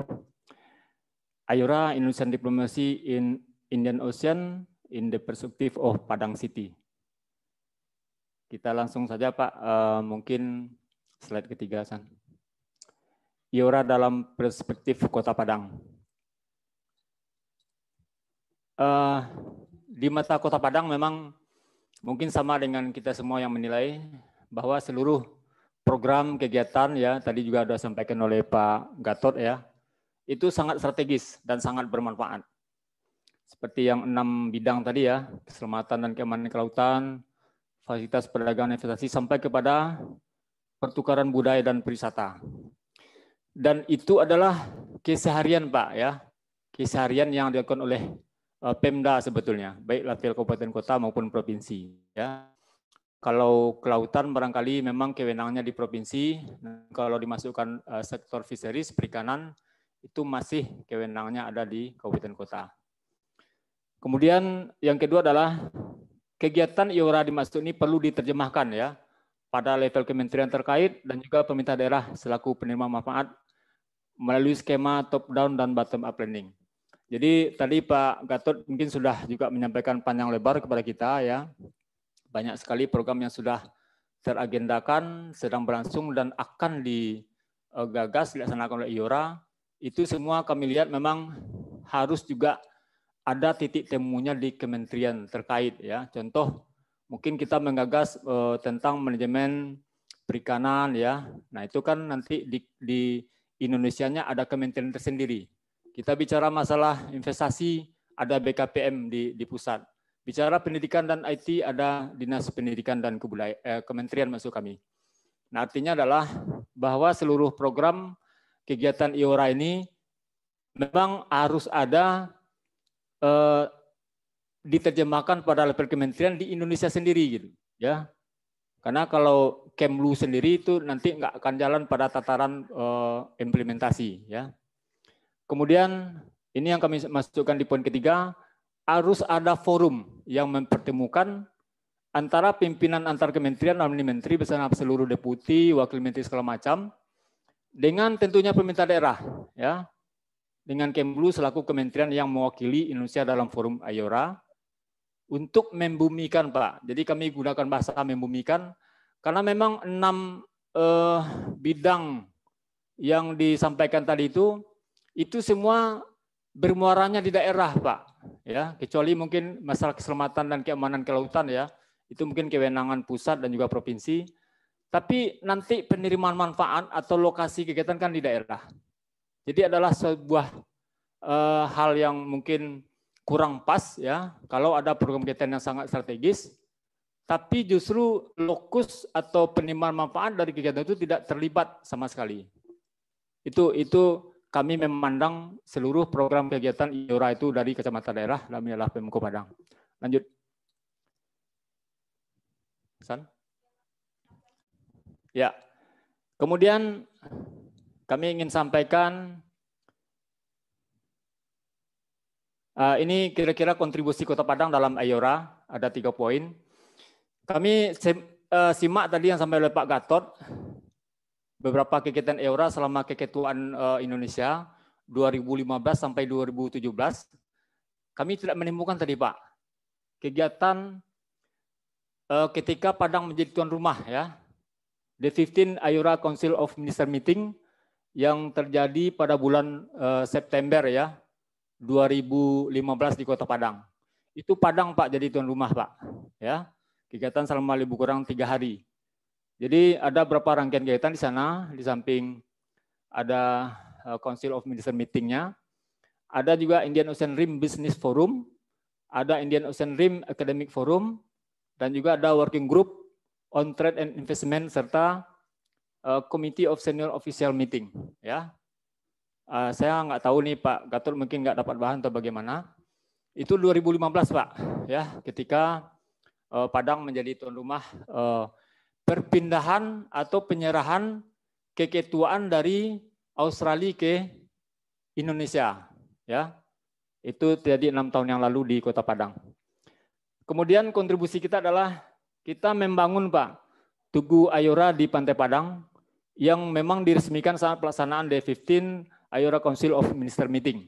Ayora Indonesian Diplomacy in Indian Ocean in the Perspective of Padang City. Kita langsung saja Pak, uh, mungkin slide ketiga San. Ayora dalam perspektif Kota Padang uh, di mata Kota Padang memang mungkin sama dengan kita semua yang menilai bahwa seluruh program kegiatan ya tadi juga sudah sampaikan oleh Pak Gatot ya itu sangat strategis dan sangat bermanfaat. Seperti yang enam bidang tadi ya, keselamatan dan keamanan kelautan, fasilitas perdagangan investasi sampai kepada pertukaran budaya dan perwisata. Dan itu adalah keseharian Pak ya, keseharian yang dilakukan oleh Eh, Pemda sebetulnya, baik level kabupaten kota maupun provinsi. Ya. Kalau kelautan barangkali memang kewenangannya di provinsi, kalau dimasukkan eh, sektor fisheries, perikanan, itu masih kewenangannya ada di kabupaten kota. Kemudian yang kedua adalah kegiatan IORA dimaksud ini perlu diterjemahkan ya pada level kementerian terkait dan juga pemerintah daerah selaku penerima manfaat melalui skema top down dan bottom up planning. Jadi tadi Pak Gatot mungkin sudah juga menyampaikan panjang lebar kepada kita ya. Banyak sekali program yang sudah teragendakan, sedang berlangsung dan akan digagas dilaksanakan oleh IORA. Itu semua kami lihat memang harus juga ada titik temunya di kementerian terkait ya. Contoh mungkin kita menggagas eh, tentang manajemen perikanan ya. Nah, itu kan nanti di di Indonesianya ada kementerian tersendiri kita bicara masalah investasi, ada BKPM di, di pusat. Bicara pendidikan dan IT, ada Dinas Pendidikan dan Kebudaya, eh, Kementerian masuk kami. Nah, artinya adalah bahwa seluruh program kegiatan IORA ini memang harus ada eh, diterjemahkan pada level kementerian di Indonesia sendiri gitu ya karena kalau Kemlu sendiri itu nanti nggak akan jalan pada tataran uh, implementasi ya. Kemudian ini yang kami masukkan di poin ketiga, harus ada forum yang mempertemukan antara pimpinan antar kementerian, dan menteri bersama seluruh deputi, wakil menteri segala macam, dengan tentunya pemerintah daerah, ya, dengan Kemlu selaku kementerian yang mewakili Indonesia dalam forum Ayora untuk membumikan Pak. Jadi kami gunakan bahasa membumikan karena memang enam eh, bidang yang disampaikan tadi itu itu semua bermuaranya di daerah, Pak. Ya, kecuali mungkin masalah keselamatan dan keamanan kelautan ya, itu mungkin kewenangan pusat dan juga provinsi. Tapi nanti penerimaan manfaat atau lokasi kegiatan kan di daerah. Jadi adalah sebuah uh, hal yang mungkin kurang pas ya kalau ada program kegiatan yang sangat strategis tapi justru lokus atau penerimaan manfaat dari kegiatan itu tidak terlibat sama sekali. Itu itu kami memandang seluruh program kegiatan IORA itu dari kecamatan daerah, kami adalah Pemko Padang. Lanjut. San? Ya. Kemudian kami ingin sampaikan uh, ini kira-kira kontribusi Kota Padang dalam IORA, ada tiga poin. Kami eh, simak tadi yang sampai oleh Pak Gatot, beberapa kegiatan EURA selama keketuaan eh, Indonesia 2015 sampai 2017, kami tidak menemukan tadi Pak kegiatan eh, ketika Padang menjadi tuan rumah ya the 15 Ayora Council of Minister Meeting yang terjadi pada bulan eh, September ya 2015 di Kota Padang. Itu Padang Pak jadi tuan rumah Pak ya kegiatan selama lebih kurang tiga hari. Jadi ada beberapa rangkaian kegiatan di sana, di samping ada eh, Council of Minister meeting-nya, ada juga Indian Ocean Rim Business Forum, ada Indian Ocean Rim Academic Forum, dan juga ada working group on trade and investment serta eh, Committee of Senior Official Meeting. Ya, eh, saya nggak tahu nih Pak Gatot mungkin nggak dapat bahan atau bagaimana. Itu 2015 Pak, ya ketika Padang menjadi tuan rumah perpindahan atau penyerahan keketuaan dari Australia ke Indonesia. Ya, itu terjadi enam tahun yang lalu di Kota Padang. Kemudian kontribusi kita adalah kita membangun Pak Tugu Ayora di Pantai Padang yang memang diresmikan saat pelaksanaan D15 Ayora Council of Minister Meeting.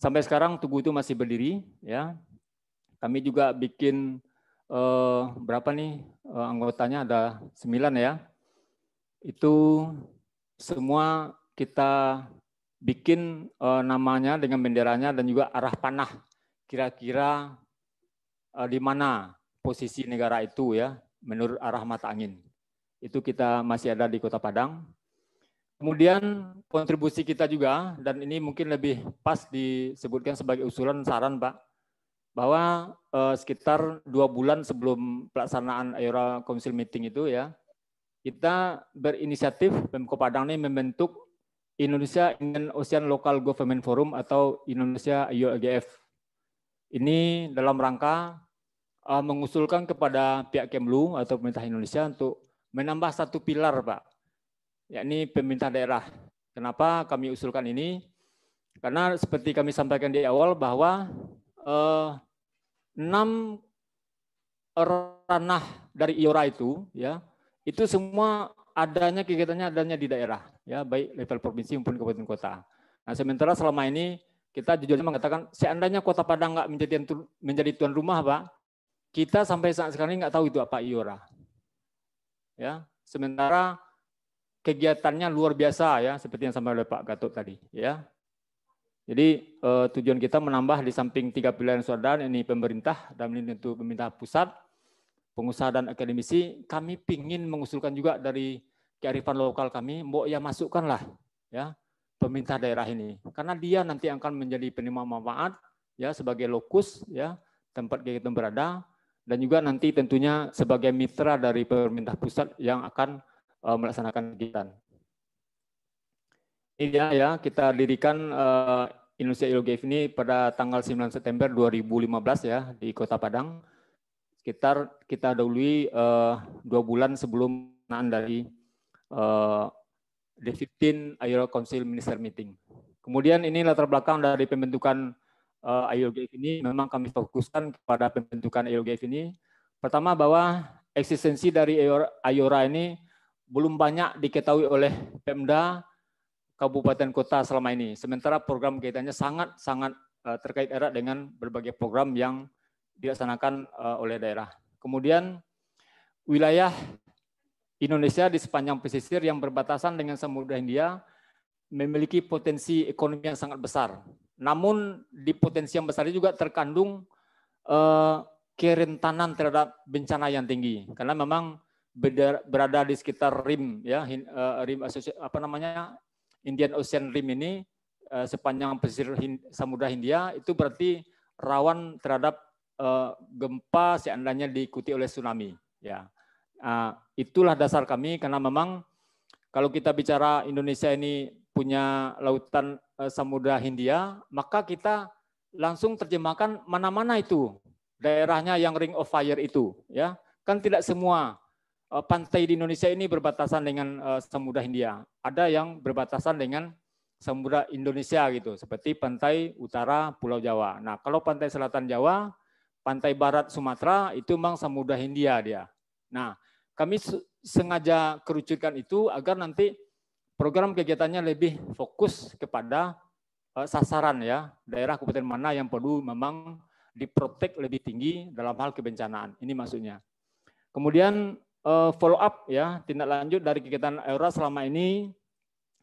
Sampai sekarang Tugu itu masih berdiri. ya. Kami juga bikin eh, berapa nih eh, anggotanya ada sembilan ya. Itu semua kita bikin eh, namanya dengan benderanya dan juga arah panah kira-kira eh, di mana posisi negara itu ya menurut arah mata angin. Itu kita masih ada di Kota Padang. Kemudian kontribusi kita juga, dan ini mungkin lebih pas disebutkan sebagai usulan saran Pak, bahwa eh, sekitar dua bulan sebelum pelaksanaan Ayora Council Meeting itu ya, kita berinisiatif Pemko Padang ini membentuk Indonesia Indian Ocean Local Government Forum atau Indonesia IOGF. Ini dalam rangka eh, mengusulkan kepada pihak Kemlu atau pemerintah Indonesia untuk menambah satu pilar, Pak, yakni pemerintah daerah. Kenapa kami usulkan ini? Karena seperti kami sampaikan di awal bahwa Eh, enam ranah dari IORA itu ya itu semua adanya kegiatannya adanya di daerah ya baik level provinsi maupun kabupaten kota. Nah sementara selama ini kita jujurnya mengatakan seandainya kota Padang nggak menjadi menjadi tuan rumah pak kita sampai saat sekarang nggak tahu itu apa IORA. Ya sementara kegiatannya luar biasa ya seperti yang sampai oleh Pak Gatot tadi ya jadi eh, tujuan kita menambah di samping tiga pilihan yang ini pemerintah, dan ini tentu pemerintah pusat, pengusaha dan akademisi, kami ingin mengusulkan juga dari kearifan lokal kami, mbok ya masukkanlah ya pemerintah daerah ini, karena dia nanti akan menjadi penerima manfaat ya sebagai lokus ya tempat kita berada dan juga nanti tentunya sebagai mitra dari pemerintah pusat yang akan eh, melaksanakan kegiatan. Iya ya, kita dirikan uh, Indonesia ILGF ini pada tanggal 9 September 2015 ya di Kota Padang. Sekitar kita dahului uh, dua bulan sebelum naan dari uh, The 15 Council Minister Meeting. Kemudian ini latar belakang dari pembentukan uh, eh, ILGF ini memang kami fokuskan kepada pembentukan ILGF ini. Pertama bahwa eksistensi dari Ayora ini belum banyak diketahui oleh Pemda kabupaten kota selama ini. Sementara program kaitannya sangat-sangat eh, terkait erat dengan berbagai program yang dilaksanakan eh, oleh daerah. Kemudian wilayah Indonesia di sepanjang pesisir yang berbatasan dengan Samudra Hindia memiliki potensi ekonomi yang sangat besar. Namun di potensi yang besar ini juga terkandung eh, kerentanan terhadap bencana yang tinggi karena memang berada di sekitar rim ya eh, rim apa namanya Indian Ocean Rim ini eh, sepanjang pesisir Samudra Hindia itu berarti rawan terhadap eh, gempa seandainya diikuti oleh tsunami. Ya, ah, itulah dasar kami karena memang kalau kita bicara Indonesia ini punya lautan eh, Samudra Hindia, maka kita langsung terjemahkan mana-mana itu daerahnya yang ring of fire itu, ya kan tidak semua Eh, pantai di Indonesia ini berbatasan dengan eh, Samudra Hindia. Ada yang berbatasan dengan Samudra Indonesia gitu, seperti pantai utara Pulau Jawa. Nah, kalau pantai selatan Jawa, pantai barat Sumatera itu memang Samudra Hindia dia. Nah, kami sengaja kerucutkan itu agar nanti program kegiatannya lebih fokus kepada eh, sasaran ya, daerah kabupaten mana yang perlu memang diprotek lebih tinggi dalam hal kebencanaan. Ini maksudnya. Kemudian Eh, follow up ya tindak lanjut dari kegiatan EURA selama ini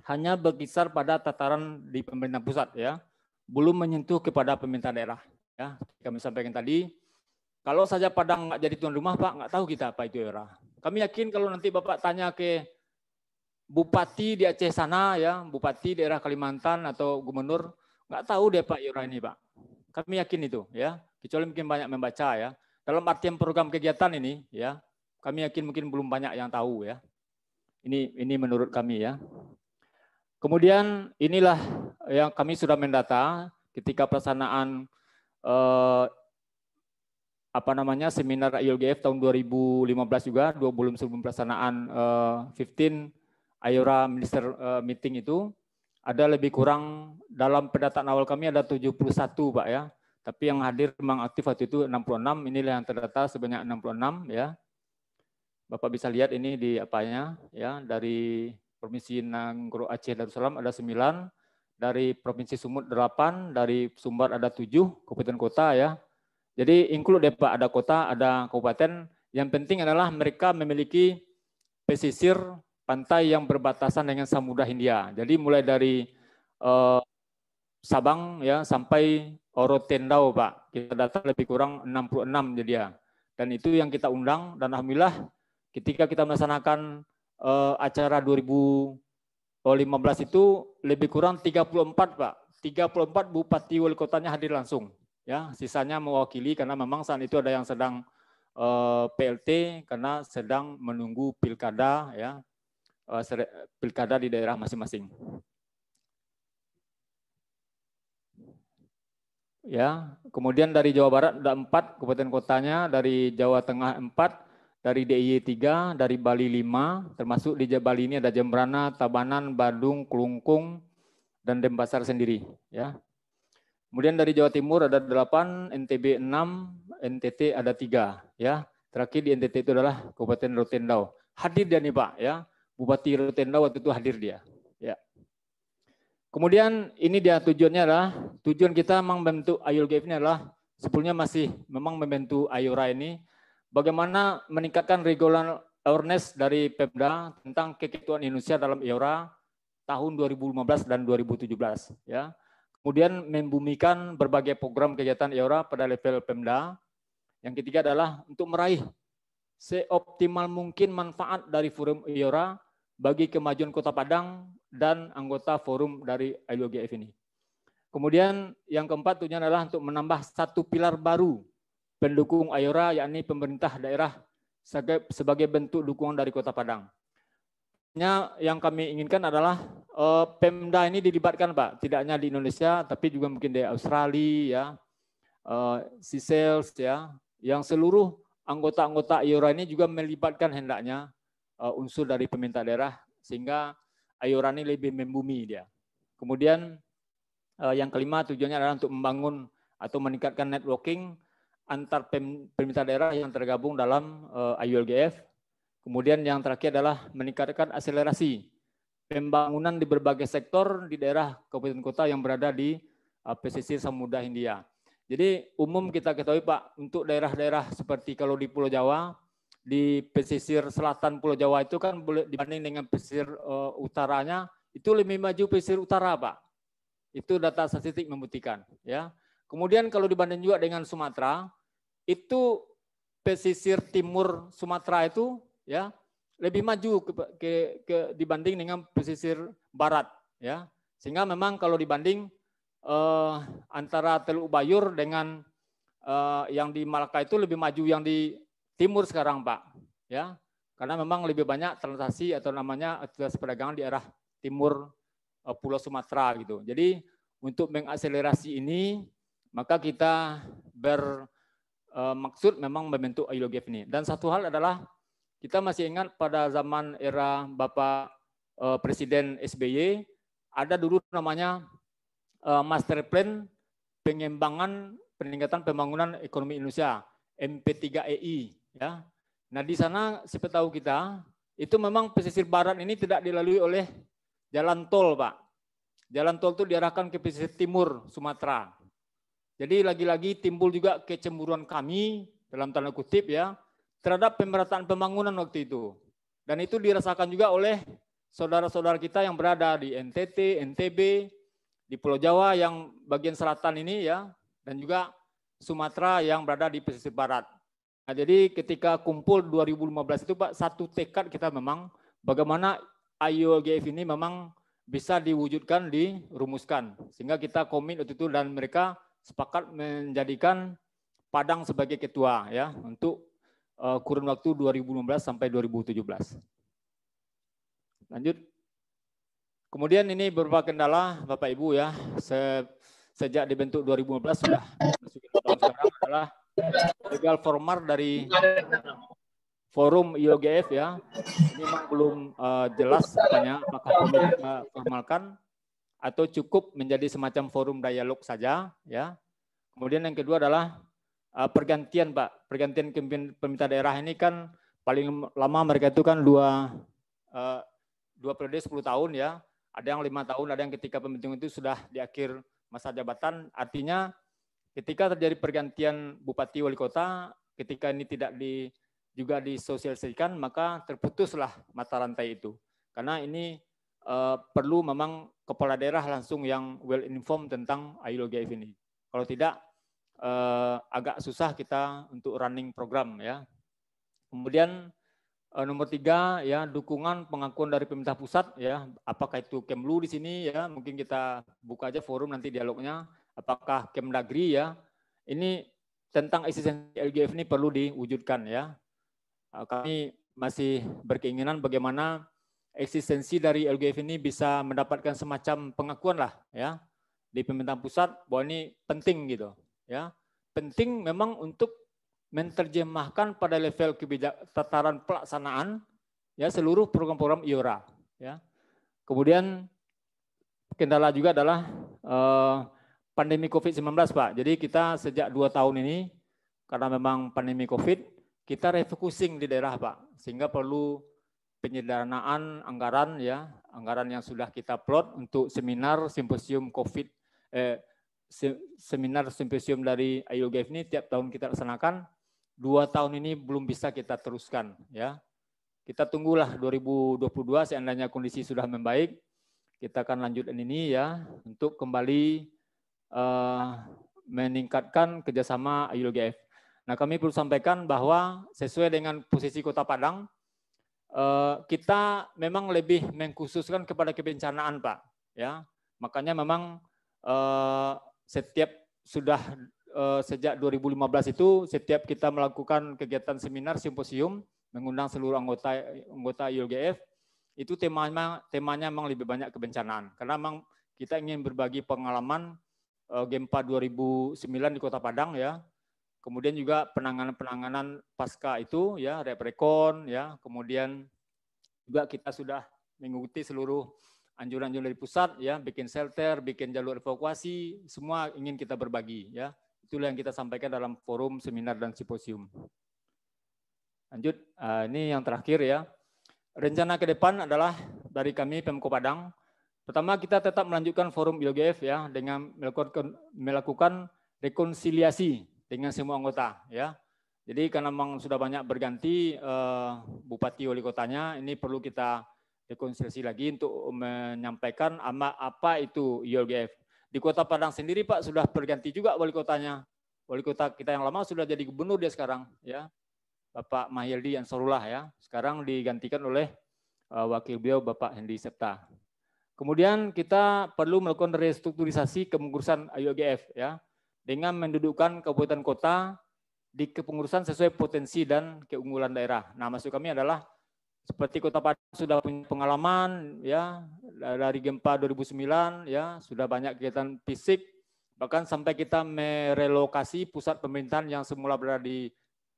hanya berkisar pada tataran di pemerintah pusat ya, belum menyentuh kepada pemerintah daerah ya. Kami sampaikan tadi, kalau saja Padang nggak jadi tuan rumah Pak, nggak tahu kita apa itu EURA. Kami yakin kalau nanti Bapak tanya ke bupati di Aceh sana ya, bupati daerah Kalimantan atau gubernur nggak tahu deh Pak EURA ini Pak. Kami yakin itu ya, kecuali mungkin banyak membaca ya. Dalam artian program kegiatan ini ya, kami yakin mungkin belum banyak yang tahu ya. Ini ini menurut kami ya. Kemudian inilah yang kami sudah mendata ketika pelaksanaan eh, apa namanya seminar ILGF tahun 2015 juga dua bulan sebelum pelaksanaan eh, 15 Ayora Minister eh, Meeting itu ada lebih kurang dalam pendataan awal kami ada 71 Pak ya. Tapi yang hadir memang aktif waktu itu 66, inilah yang terdata sebanyak 66 ya. Bapak bisa lihat ini di apanya ya dari Provinsi Nanggro Aceh Darussalam ada 9, dari Provinsi Sumut 8, dari Sumbar ada 7 kabupaten kota ya. Jadi include deh Pak, ada kota, ada kabupaten. Yang penting adalah mereka memiliki pesisir pantai yang berbatasan dengan Samudra Hindia. Jadi mulai dari eh, Sabang ya sampai Oro Pak. Kita data lebih kurang 66 jadi ya. Dan itu yang kita undang dan alhamdulillah ketika kita melaksanakan uh, acara 2015 itu lebih kurang 34 Pak. 34 bupati wali kotanya hadir langsung ya sisanya mewakili karena memang saat itu ada yang sedang uh, eh, PLT karena sedang menunggu pilkada ya uh, pilkada di daerah masing-masing ya kemudian dari Jawa Barat ada empat kabupaten kotanya dari Jawa Tengah empat dari DIY 3, dari Bali 5, termasuk di Bali ini ada Jembrana, Tabanan, Badung, Kelungkung, dan Denpasar sendiri. Ya. Kemudian dari Jawa Timur ada 8, NTB 6, NTT ada 3. Ya. Terakhir di NTT itu adalah Kabupaten Rotendau. Hadir dia nih Pak. Ya. Bupati Rotendau waktu itu hadir dia. Ya. Kemudian ini dia tujuannya adalah, tujuan kita memang membentuk Ayul Gave ini adalah sebelumnya masih memang membentuk Ayura ini Bagaimana meningkatkan regular awareness dari Pemda tentang keketuaan Indonesia dalam IORA tahun 2015 dan 2017 ya. Kemudian membumikan berbagai program kegiatan IORA pada level Pemda. Yang ketiga adalah untuk meraih seoptimal mungkin manfaat dari forum IORA bagi kemajuan Kota Padang dan anggota forum dari IOGF ini. Kemudian yang keempat tujuan adalah untuk menambah satu pilar baru pendukung Ayora, yakni pemerintah daerah sebagai, bentuk dukungan dari Kota Padang. Yang kami inginkan adalah eh, Pemda ini dilibatkan, Pak. Tidak hanya di Indonesia, tapi juga mungkin di Australia, ya, eh, Seychelles, ya, yang seluruh anggota-anggota Ayora ini juga melibatkan hendaknya eh, unsur dari pemerintah daerah, sehingga Ayora ini lebih membumi dia. Kemudian yang kelima tujuannya adalah untuk membangun atau meningkatkan networking antar pemerintah daerah yang tergabung dalam eh, IULGF. Kemudian yang terakhir adalah meningkatkan akselerasi pembangunan di berbagai sektor di daerah kabupaten kota yang berada di eh, pesisir Samudra Hindia. Jadi umum kita ketahui Pak, untuk daerah-daerah seperti kalau di Pulau Jawa, di pesisir selatan Pulau Jawa itu kan boleh dibanding dengan pesisir uh, utaranya, itu lebih maju pesisir utara Pak. Itu data statistik membuktikan. ya. Kemudian kalau dibanding juga dengan Sumatera, itu pesisir timur Sumatera itu ya lebih maju ke, ke, ke dibanding dengan pesisir barat ya. Sehingga memang kalau dibanding eh, antara Teluk Bayur dengan eh, yang di Malaka itu lebih maju yang di timur sekarang, Pak. Ya. Karena memang lebih banyak transaksi atau namanya aktivitas perdagangan di arah timur eh, Pulau Sumatera gitu. Jadi untuk mengakselerasi ini maka kita bermaksud eh, memang membentuk ideologi ini. Dan satu hal adalah kita masih ingat pada zaman era Bapak eh, Presiden SBY ada dulu namanya eh, Master Plan Pengembangan Peningkatan Pembangunan Ekonomi Indonesia MP3EI ya. Nah di sana seperti tahu kita itu memang pesisir barat ini tidak dilalui oleh jalan tol pak. Jalan tol itu diarahkan ke pesisir timur Sumatera. Jadi lagi-lagi timbul juga kecemburuan kami dalam tanda kutip ya terhadap pemerataan pembangunan waktu itu. Dan itu dirasakan juga oleh saudara-saudara kita yang berada di NTT, NTB, di Pulau Jawa yang bagian selatan ini ya, dan juga Sumatera yang berada di pesisir barat. Nah, jadi ketika kumpul 2015 itu Pak, satu tekad kita memang bagaimana IOGF ini memang bisa diwujudkan, dirumuskan. Sehingga kita komit waktu itu dan mereka sepakat menjadikan Padang sebagai ketua ya untuk uh, kurun waktu 2015 sampai 2017. Lanjut. Kemudian ini beberapa kendala Bapak Ibu ya. Se sejak dibentuk 2015 sudah sudah tahun sekarang adalah legal formal dari forum IOGF ya. Ini memang belum uh, jelas apanya apakah pemerintah formalkan atau cukup menjadi semacam forum dialog saja ya. Kemudian yang kedua adalah uh, pergantian Pak. Pergantian pemerintah daerah ini kan paling lama mereka itu kan dua uh, dua periode sepuluh tahun ya. Ada yang lima tahun, ada yang ketika pembentukan itu sudah di akhir masa jabatan. Artinya ketika terjadi pergantian bupati wali kota, ketika ini tidak di juga disosialisasikan, maka terputuslah mata rantai itu. Karena ini uh, perlu memang kepala daerah langsung yang well informed tentang ILOGF ini. Kalau tidak uh, agak susah kita untuk running program ya. Kemudian uh, nomor tiga ya dukungan pengakuan dari pemerintah pusat ya. Apakah itu Kemlu di sini ya? Mungkin kita buka aja forum nanti dialognya. Apakah Kemdagri ya? Ini tentang eksistensi LGF ini perlu diwujudkan ya. Kami masih berkeinginan bagaimana eksistensi dari LGF ini bisa mendapatkan semacam pengakuan lah ya di pemerintah pusat bahwa ini penting gitu ya penting memang untuk menerjemahkan pada level kebijakan tataran pelaksanaan ya seluruh program-program IORA ya kemudian kendala juga adalah eh, pandemi COVID-19 Pak jadi kita sejak dua tahun ini karena memang pandemi COVID kita refocusing di daerah Pak sehingga perlu penyederhanaan anggaran ya, anggaran yang sudah kita plot untuk seminar simposium COVID eh, se seminar simposium dari IUGF ini tiap tahun kita laksanakan. Dua tahun ini belum bisa kita teruskan ya. Kita tunggulah 2022 seandainya kondisi sudah membaik, kita akan lanjutkan ini ya untuk kembali uh, meningkatkan kerjasama IUGF. Nah, kami perlu sampaikan bahwa sesuai dengan posisi Kota Padang, Eh, kita memang lebih mengkhususkan kepada kebencanaan, Pak. Ya, makanya memang eh, setiap sudah eh, sejak 2015 itu setiap kita melakukan kegiatan seminar simposium mengundang seluruh anggota anggota ILGF itu temanya temanya memang lebih banyak kebencanaan karena memang kita ingin berbagi pengalaman Gempa 2009 di Kota Padang ya kemudian juga penanganan-penanganan pasca itu ya reprekon ya kemudian juga kita sudah mengikuti seluruh anjuran-anjuran dari pusat ya bikin shelter bikin jalur evakuasi semua ingin kita berbagi ya itulah yang kita sampaikan dalam forum seminar dan simposium lanjut ah, ini yang terakhir ya rencana ke depan adalah dari kami Pemko Padang pertama kita tetap melanjutkan forum ILGF ya dengan melakukan rekonsiliasi dengan semua anggota ya. Jadi karena memang sudah banyak berganti uh, bupati wali kotanya, ini perlu kita rekonsiliasi lagi untuk menyampaikan ama apa itu YOGF. Di Kota Padang sendiri Pak sudah berganti juga wali kotanya. Wali kota kita yang lama sudah jadi gubernur dia sekarang ya. Bapak Mahyildi Ansarullah ya. Sekarang digantikan oleh uh, wakil beliau Bapak Hendi Septa. Kemudian kita perlu melakukan restrukturisasi kemungkusan YOGF, ya dengan mendudukkan kabupaten kota di kepengurusan sesuai potensi dan keunggulan daerah. Nah, maksud kami adalah seperti Kota Padang sudah punya pengalaman ya dari gempa 2009 ya sudah banyak kegiatan fisik bahkan sampai kita merelokasi pusat pemerintahan yang semula berada di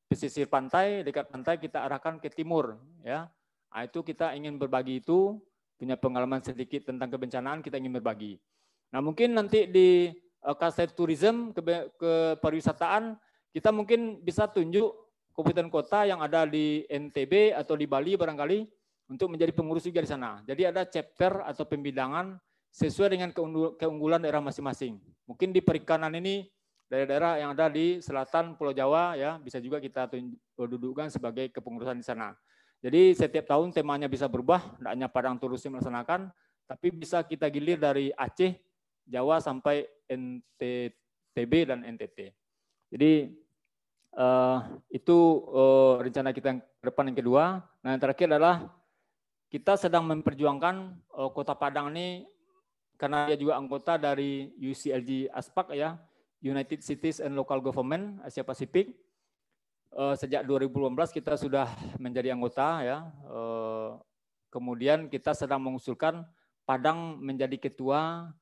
pesisir pantai dekat pantai kita arahkan ke timur ya. Nah, itu kita ingin berbagi itu punya pengalaman sedikit tentang kebencanaan kita ingin berbagi. Nah, mungkin nanti di Eh, kaset tourism ke, ke pariwisataan, kita mungkin bisa tunjuk kabupaten kota yang ada di NTB atau di Bali barangkali untuk menjadi pengurus juga di sana. Jadi ada chapter atau pembidangan sesuai dengan keunggulan daerah masing-masing. Mungkin di perikanan ini daerah-daerah yang ada di selatan Pulau Jawa ya bisa juga kita dudukkan sebagai kepengurusan di sana. Jadi setiap tahun temanya bisa berubah, tidak hanya Padang Tourism melaksanakan, tapi bisa kita gilir dari Aceh Jawa sampai NTTB dan NTT. Jadi uh, itu uh, rencana kita yang ke depan yang kedua. Nah yang terakhir adalah kita sedang memperjuangkan uh, Kota Padang ini karena dia juga anggota dari UCLG Aspak ya, United Cities and Local Government Asia Pasifik. Uh, sejak 2018 kita sudah menjadi anggota ya. Uh, kemudian kita sedang mengusulkan Padang menjadi ketua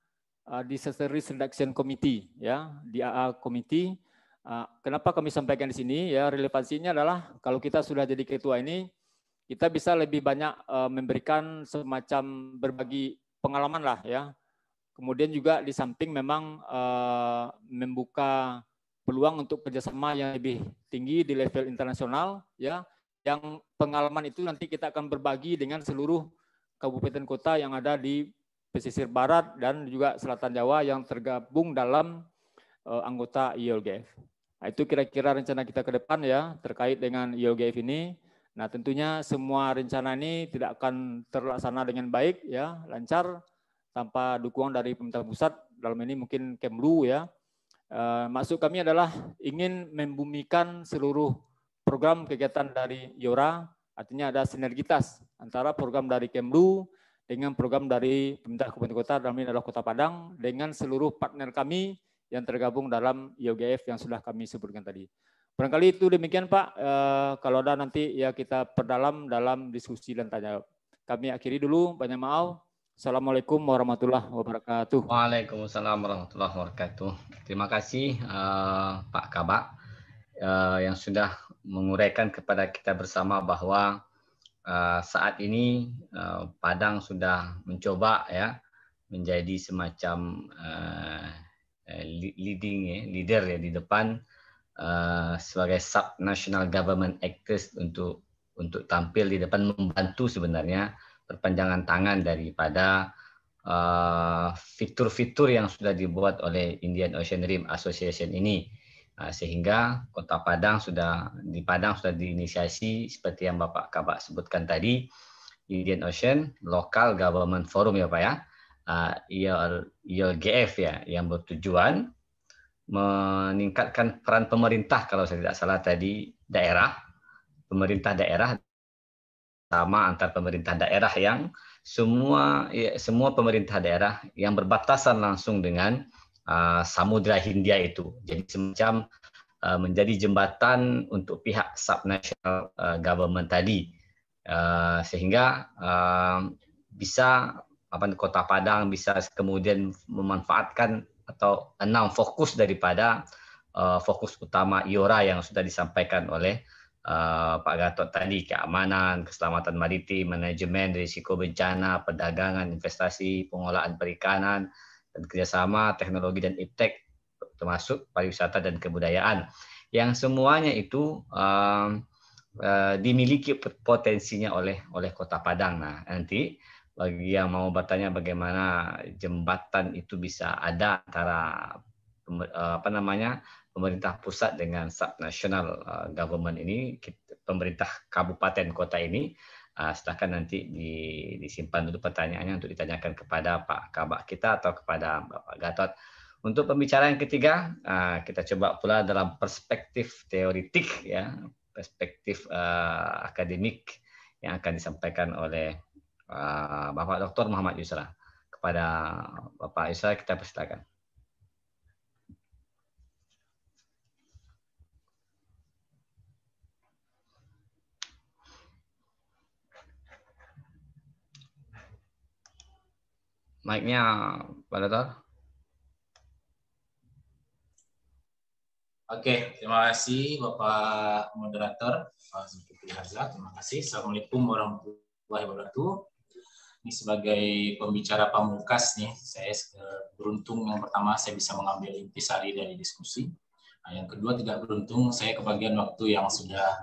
uh, Disaster Risk Reduction Committee ya, DAA Committee. Uh, kenapa kami sampaikan di sini ya relevansinya adalah kalau kita sudah jadi ketua ini kita bisa lebih banyak uh, memberikan semacam berbagi pengalaman lah ya. Kemudian juga di samping memang uh, membuka peluang untuk kerjasama yang lebih tinggi di level internasional ya yang pengalaman itu nanti kita akan berbagi dengan seluruh kabupaten kota yang ada di pesisir barat dan juga selatan Jawa yang tergabung dalam uh, anggota ILGF. Nah, itu kira-kira rencana kita ke depan ya terkait dengan ILGF ini. Nah, tentunya semua rencana ini tidak akan terlaksana dengan baik ya, lancar tanpa dukungan dari pemerintah pusat dalam ini mungkin Kemlu ya. E, maksud kami adalah ingin membumikan seluruh program kegiatan dari Yora, artinya ada sinergitas antara program dari Kemlu dengan program dari pemerintah kabupaten kota dalam ini adalah Kota Padang dengan seluruh partner kami yang tergabung dalam IOGF yang sudah kami sebutkan tadi. Barangkali itu demikian Pak. E, kalau ada nanti ya kita perdalam dalam diskusi dan tanya. Kami akhiri dulu. Banyak maaf. Assalamualaikum warahmatullahi wabarakatuh. Waalaikumsalam warahmatullahi wabarakatuh. Terima kasih uh, Pak Kabak uh, yang sudah menguraikan kepada kita bersama bahwa Eh, saat ini eh, Padang sudah mencoba ya menjadi semacam eh, leading ya, leader ya di depan sebagai sub national government actors untuk untuk tampil di depan membantu sebenarnya perpanjangan tangan daripada fitur-fitur fitur -fitur yang sudah dibuat oleh Indian Ocean Rim Association ini Ah, sehingga Kota Padang sudah di Padang sudah diinisiasi seperti yang Bapak Kabak sebutkan tadi Indian Ocean Local Government Forum ya Pak ya ah, ILGF ya yang bertujuan meningkatkan peran pemerintah kalau saya tidak salah tadi daerah pemerintah daerah sama antar pemerintah daerah yang semua ya, semua pemerintah daerah yang berbatasan langsung dengan uh, Samudra Hindia itu. Jadi semacam uh, menjadi jembatan untuk pihak subnational uh, government tadi uh, sehingga uh, bisa apa Kota Padang bisa kemudian memanfaatkan atau enam fokus daripada uh, fokus utama IORA yang sudah disampaikan oleh uh, Pak Gatot tadi keamanan, keselamatan maritim, manajemen risiko bencana, perdagangan, investasi, pengolahan perikanan, dan kerjasama teknologi dan iptek termasuk pariwisata dan kebudayaan yang semuanya itu uh, uh, dimiliki potensinya oleh oleh Kota Padang. Nah nanti bagi yang mau bertanya bagaimana jembatan itu bisa ada antara uh, apa namanya pemerintah pusat dengan subnational uh, government ini pemerintah kabupaten kota ini uh, ah, silakan nanti di, disimpan dulu pertanyaannya untuk ditanyakan kepada Pak Kabak kita atau kepada Bapak Gatot. Untuk pembicaraan yang ketiga, uh, kita coba pula dalam perspektif teoritik ya, perspektif uh, akademik yang akan disampaikan oleh uh, Bapak Dr. Muhammad Yusra. Kepada Bapak Yusra kita persilakan. naiknya pada tar Oke, terima kasih Bapak Moderator Pak Zulkifli Hazrat. Terima kasih. Assalamualaikum warahmatullahi wabarakatuh. Ini sebagai pembicara pamungkas nih, saya beruntung yang pertama saya bisa mengambil intisari dari diskusi. Nah, yang kedua tidak beruntung saya kebagian waktu yang sudah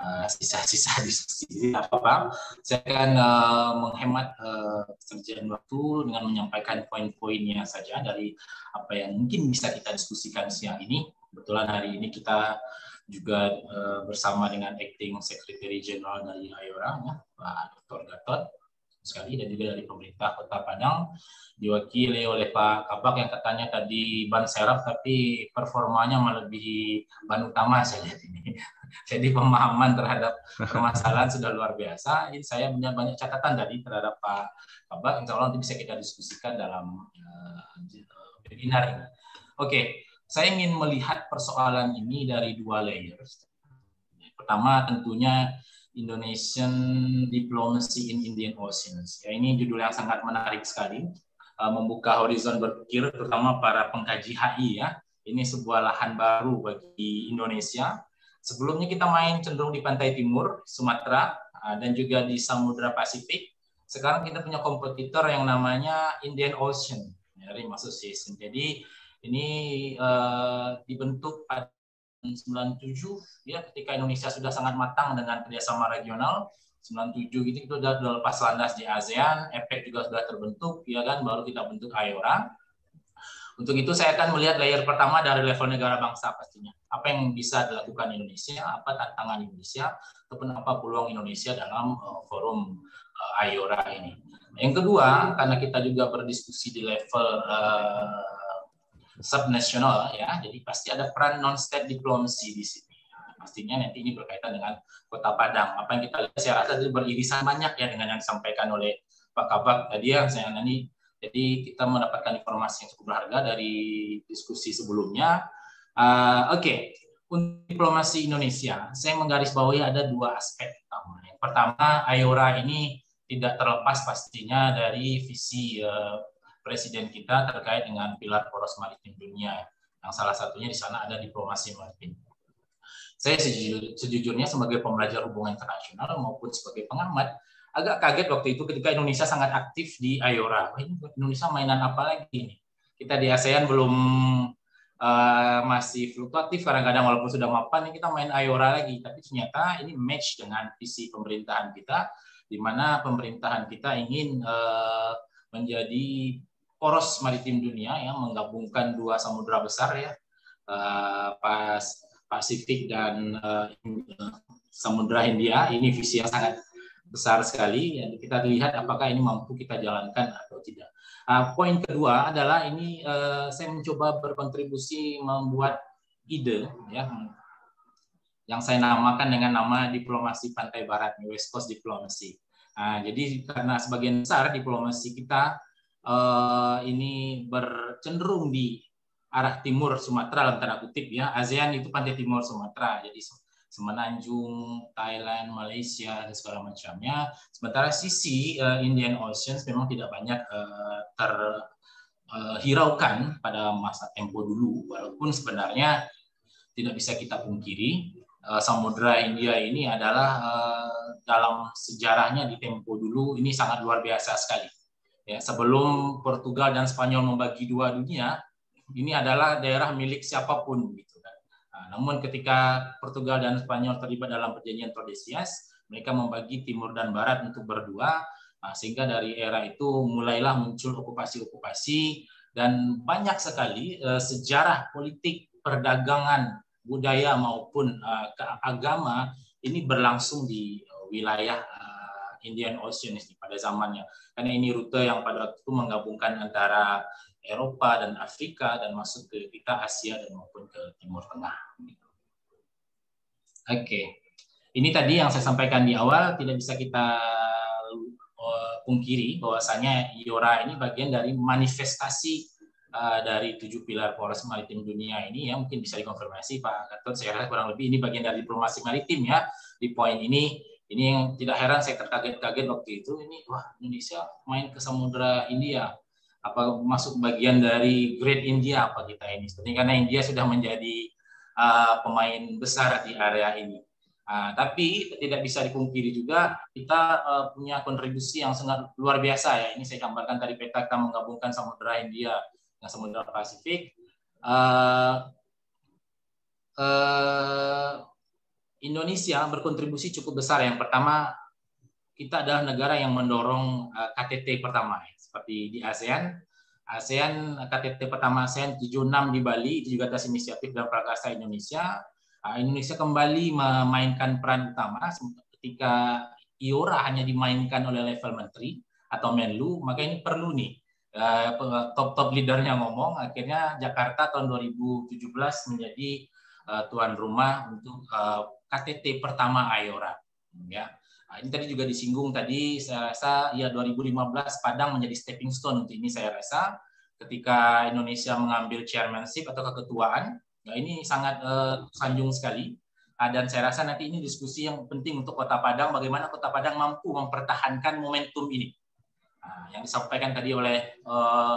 Eh, sisa-sisa di sisi apa bang saya akan eh, menghemat uh, eh, kerjaan waktu dengan menyampaikan poin-poinnya saja dari apa yang mungkin bisa kita diskusikan siang ini kebetulan hari ini kita juga bersama dengan acting secretary general dari Ayora ya, Pak Dr. Gatot sekali dan juga dari pemerintah Kota Padang diwakili oleh Pak Kabak yang katanya tadi ban serap tapi performanya melebihi ban utama saya lihat ini Jadi pemahaman terhadap permasalahan sudah luar biasa. Ini saya punya banyak catatan tadi terhadap Pak Bapak. Insya Allah nanti bisa kita diskusikan dalam uh, webinar ini. Oke, okay. saya ingin melihat persoalan ini dari dua layers. Pertama tentunya Indonesian Diplomacy in Indian Oceans. Ya, ini judul yang sangat menarik sekali, uh, membuka horizon berpikir terutama para pengkaji HI ya. Ini sebuah lahan baru bagi Indonesia Sebelumnya kita main cenderung di pantai timur, Sumatera, ah, dan juga di Samudra Pasifik. Sekarang kita punya kompetitor yang namanya Indian Ocean dari Association. Jadi ini uh, dibentuk pada 97 ya ketika Indonesia sudah sangat matang dengan kerjasama regional 97 gitu, itu sudah, sudah lepas landas di ASEAN, efek juga sudah terbentuk ya kan baru kita bentuk AIORA untuk itu saya akan melihat layer pertama dari level negara bangsa pastinya. Apa yang bisa dilakukan Indonesia, apa tantangan Indonesia, ataupun apa peluang Indonesia dalam eh, forum uh, eh, IORA ini. Yang kedua, karena kita juga berdiskusi di level eh, subnasional ya, jadi pasti ada peran non-state diplomacy di sini pastinya nanti ini berkaitan dengan Kota Padang. Apa yang kita lihat, saya rasa itu beririsan banyak ya dengan yang disampaikan oleh Pak Kabak tadi yang saya nanti jadi kita mendapatkan informasi yang cukup berharga dari diskusi sebelumnya. Uh, Oke, okay. untuk diplomasi Indonesia, saya menggarisbawahi ada dua aspek utama. Yang pertama, Ayora ini tidak terlepas pastinya dari visi uh, Presiden kita terkait dengan pilar poros maritim dunia. Yang salah satunya di sana ada diplomasi maritim. Saya sejujurnya sebagai pembelajar hubungan internasional maupun sebagai pengamat, agak kaget waktu itu ketika Indonesia sangat aktif di Ayora. Indonesia mainan apa lagi ini? Kita di ASEAN belum uh, masih fluktuatif kadang-kadang walaupun sudah mapan kita main Ayora lagi. Tapi ternyata ini match dengan visi pemerintahan kita, di mana pemerintahan kita ingin uh, menjadi poros maritim dunia yang menggabungkan dua samudera besar ya, eh, pas Pasifik dan uh, Samudra Hindia. Ini visi yang sangat besar sekali. Ya, kita lihat apakah ini mampu kita jalankan atau tidak. Uh, poin kedua adalah ini uh, saya mencoba berkontribusi membuat ide ya yang saya namakan dengan nama diplomasi pantai barat West Coast Diplomacy. Nah, jadi karena sebagian besar diplomasi kita eh, ini bercenderung di arah timur Sumatera dalam tanda kutip ya ASEAN itu pantai timur Sumatera jadi semenanjung Thailand Malaysia dan segala macamnya sementara sisi uh, Indian Ocean memang tidak banyak uh, eh, terhiraukan eh, uh, pada masa tempo dulu walaupun sebenarnya tidak bisa kita pungkiri uh, samudra India ini adalah dalam sejarahnya di tempo dulu ini sangat luar biasa sekali ya sebelum Portugal dan Spanyol membagi dua dunia ini adalah daerah milik siapapun namun ketika Portugal dan Spanyol terlibat dalam perjanjian Tordesillas, mereka membagi timur dan barat untuk berdua, ah, sehingga dari era itu mulailah muncul okupasi-okupasi dan banyak sekali eh, sejarah politik, perdagangan, budaya maupun eh, agama ini berlangsung di eh, wilayah eh, Indian Ocean pada zamannya. Karena ini rute yang pada waktu itu menggabungkan antara Eropa dan Afrika dan masuk ke kita Asia dan maupun ke Timur Tengah. Gitu. Oke, okay. ini tadi yang saya sampaikan di awal tidak bisa kita eh, pungkiri bahwasanya IORA ini bagian dari manifestasi uh, dari tujuh pilar poros maritim dunia ini ya mungkin bisa dikonfirmasi Pak Gatot saya rasa kurang lebih ini bagian dari diplomasi maritim ya di poin ini ini yang tidak heran saya terkaget-kaget waktu itu ini wah Indonesia main ke samudra India apa masuk bagian dari Great India apa kita ini Seperti karena India sudah menjadi uh, pemain besar di area ini. Uh, tapi tidak bisa dipungkiri juga kita uh, punya kontribusi yang sangat luar biasa ya. Ini saya gambarkan tadi peta kita menggabungkan samudera India dengan samudera Pasifik. Uh, uh, Indonesia berkontribusi cukup besar. Yang pertama kita adalah negara yang mendorong KTT pertama ya seperti di ASEAN. ASEAN KTT pertama ASEAN 76 di Bali itu juga atas inisiatif dan prakarsa Indonesia. Ah, Indonesia kembali memainkan peran utama ketika IORA hanya dimainkan oleh level menteri atau Menlu, maka ini perlu nih eh, top-top leadernya ngomong, akhirnya Jakarta tahun 2017 menjadi eh, tuan rumah untuk eh, KTT pertama IORA. Ya. Nah, ini tadi juga disinggung tadi, saya rasa ya 2015 Padang menjadi stepping stone untuk ini saya rasa ketika Indonesia mengambil chairmanship atau keketuaan. Nah, ini sangat eh, sanjung sekali. Nah, dan saya rasa nanti ini diskusi yang penting untuk Kota Padang, bagaimana Kota Padang mampu mempertahankan momentum ini. Nah, yang disampaikan tadi oleh eh,